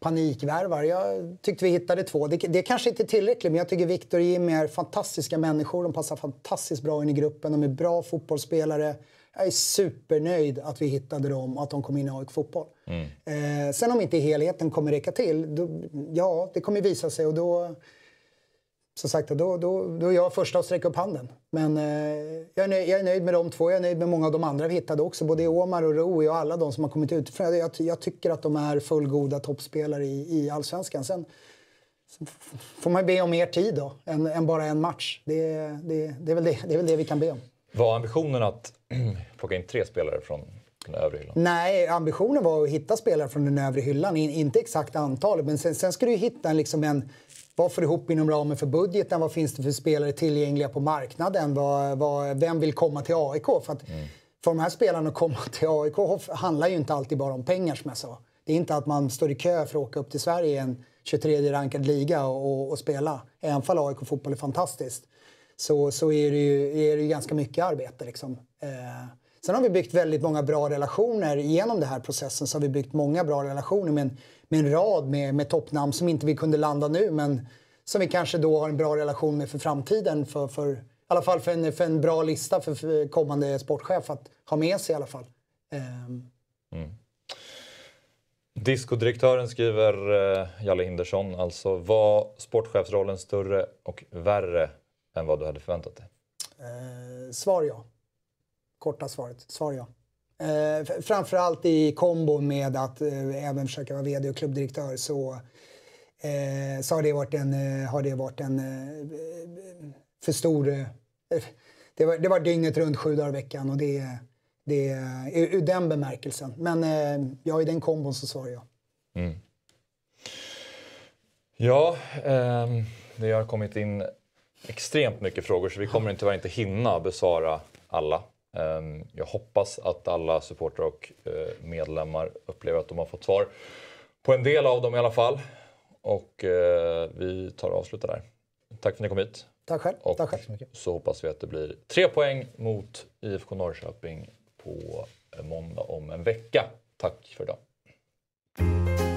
panikvärvar. Jag tyckte vi hittade två. Det, det kanske inte är tillräckligt, men jag tycker Viktor och Jimmy är fantastiska människor. De passar fantastiskt bra in i gruppen. De är bra fotbollsspelare. Jag är supernöjd att vi hittade dem och att de kom in i AIK Fotboll. Mm. Eh, sen om inte helheten kommer räcka till, då, ja, det kommer visa sig. Och då, som sagt, då, då, då är jag första att sträcka upp handen. Men eh, jag, är nöjd, jag, är nöjd, med de två. Jag är nöjd med många av de andra vi hittade också. Både Omar och Rui och alla de som har kommit utifrån. Jag, jag tycker att de är fullgoda toppspelare i, i allsvenskan. Sen, sen får man be om mer tid då, än, än bara en match. Det, det, det, är väl det, det är väl det vi kan be om. Var ambitionen att plocka in tre spelare från den övre hyllan? Nej, ambitionen var att hitta spelare från den övre hyllan. In, inte exakt antalet, men sen, sen ska du hitta en, liksom en vad får du ihop inom ramen för budgeten? Vad finns det för spelare tillgängliga på marknaden? Vad, vad, vem vill komma till AIK? För, att, mm. för de här spelarna att komma till AIK handlar ju inte alltid bara om pengar som jag sa. Det är inte att man står i kö för att åka upp till Sverige i en 23-rankad liga och, och, spela. Även om AIK-fotboll är fantastiskt så, så är, det ju, är det ju ganska mycket arbete. Liksom. Eh, sen har vi byggt väldigt många bra relationer. Genom den här processen så har vi byggt många bra relationer med en med en rad med, med toppnamn som inte vi kunde landa nu men som vi kanske då har en bra relation med för framtiden. För, för, I alla fall för en, för en bra lista för, för kommande sportchef att ha med sig i alla fall. Um. Mm. Diskodirektören skriver, eh, Jalle Hindersson, alltså var sportchefsrollen större och värre än vad du hade förväntat dig? Eh, svar ja. Korta svaret, svar ja. Eh, framförallt i kombo med att eh, även försöka vara vd och klubbdirektör så, eh, så har det varit en, eh, har det varit en eh, för stor... Eh, det, var, det var dygnet runt, sju dagar i veckan. Och det, det, ur, ur den bemärkelsen. Men ja, i den kombon så svarar jag. Mm. Ja, ehm, det har kommit in extremt mycket frågor så vi kommer tyvärr inte hinna besvara alla. Ehm, jag hoppas att alla supportrar och eh, medlemmar upplever att de har fått svar på en del av dem i alla fall. Och eh, vi tar och avslutar där. Tack för att ni kom hit. Tack själv. Och Tack själv. så hoppas vi att det blir tre poäng mot IFK Norrköping på eh, måndag om en vecka. Tack för idag.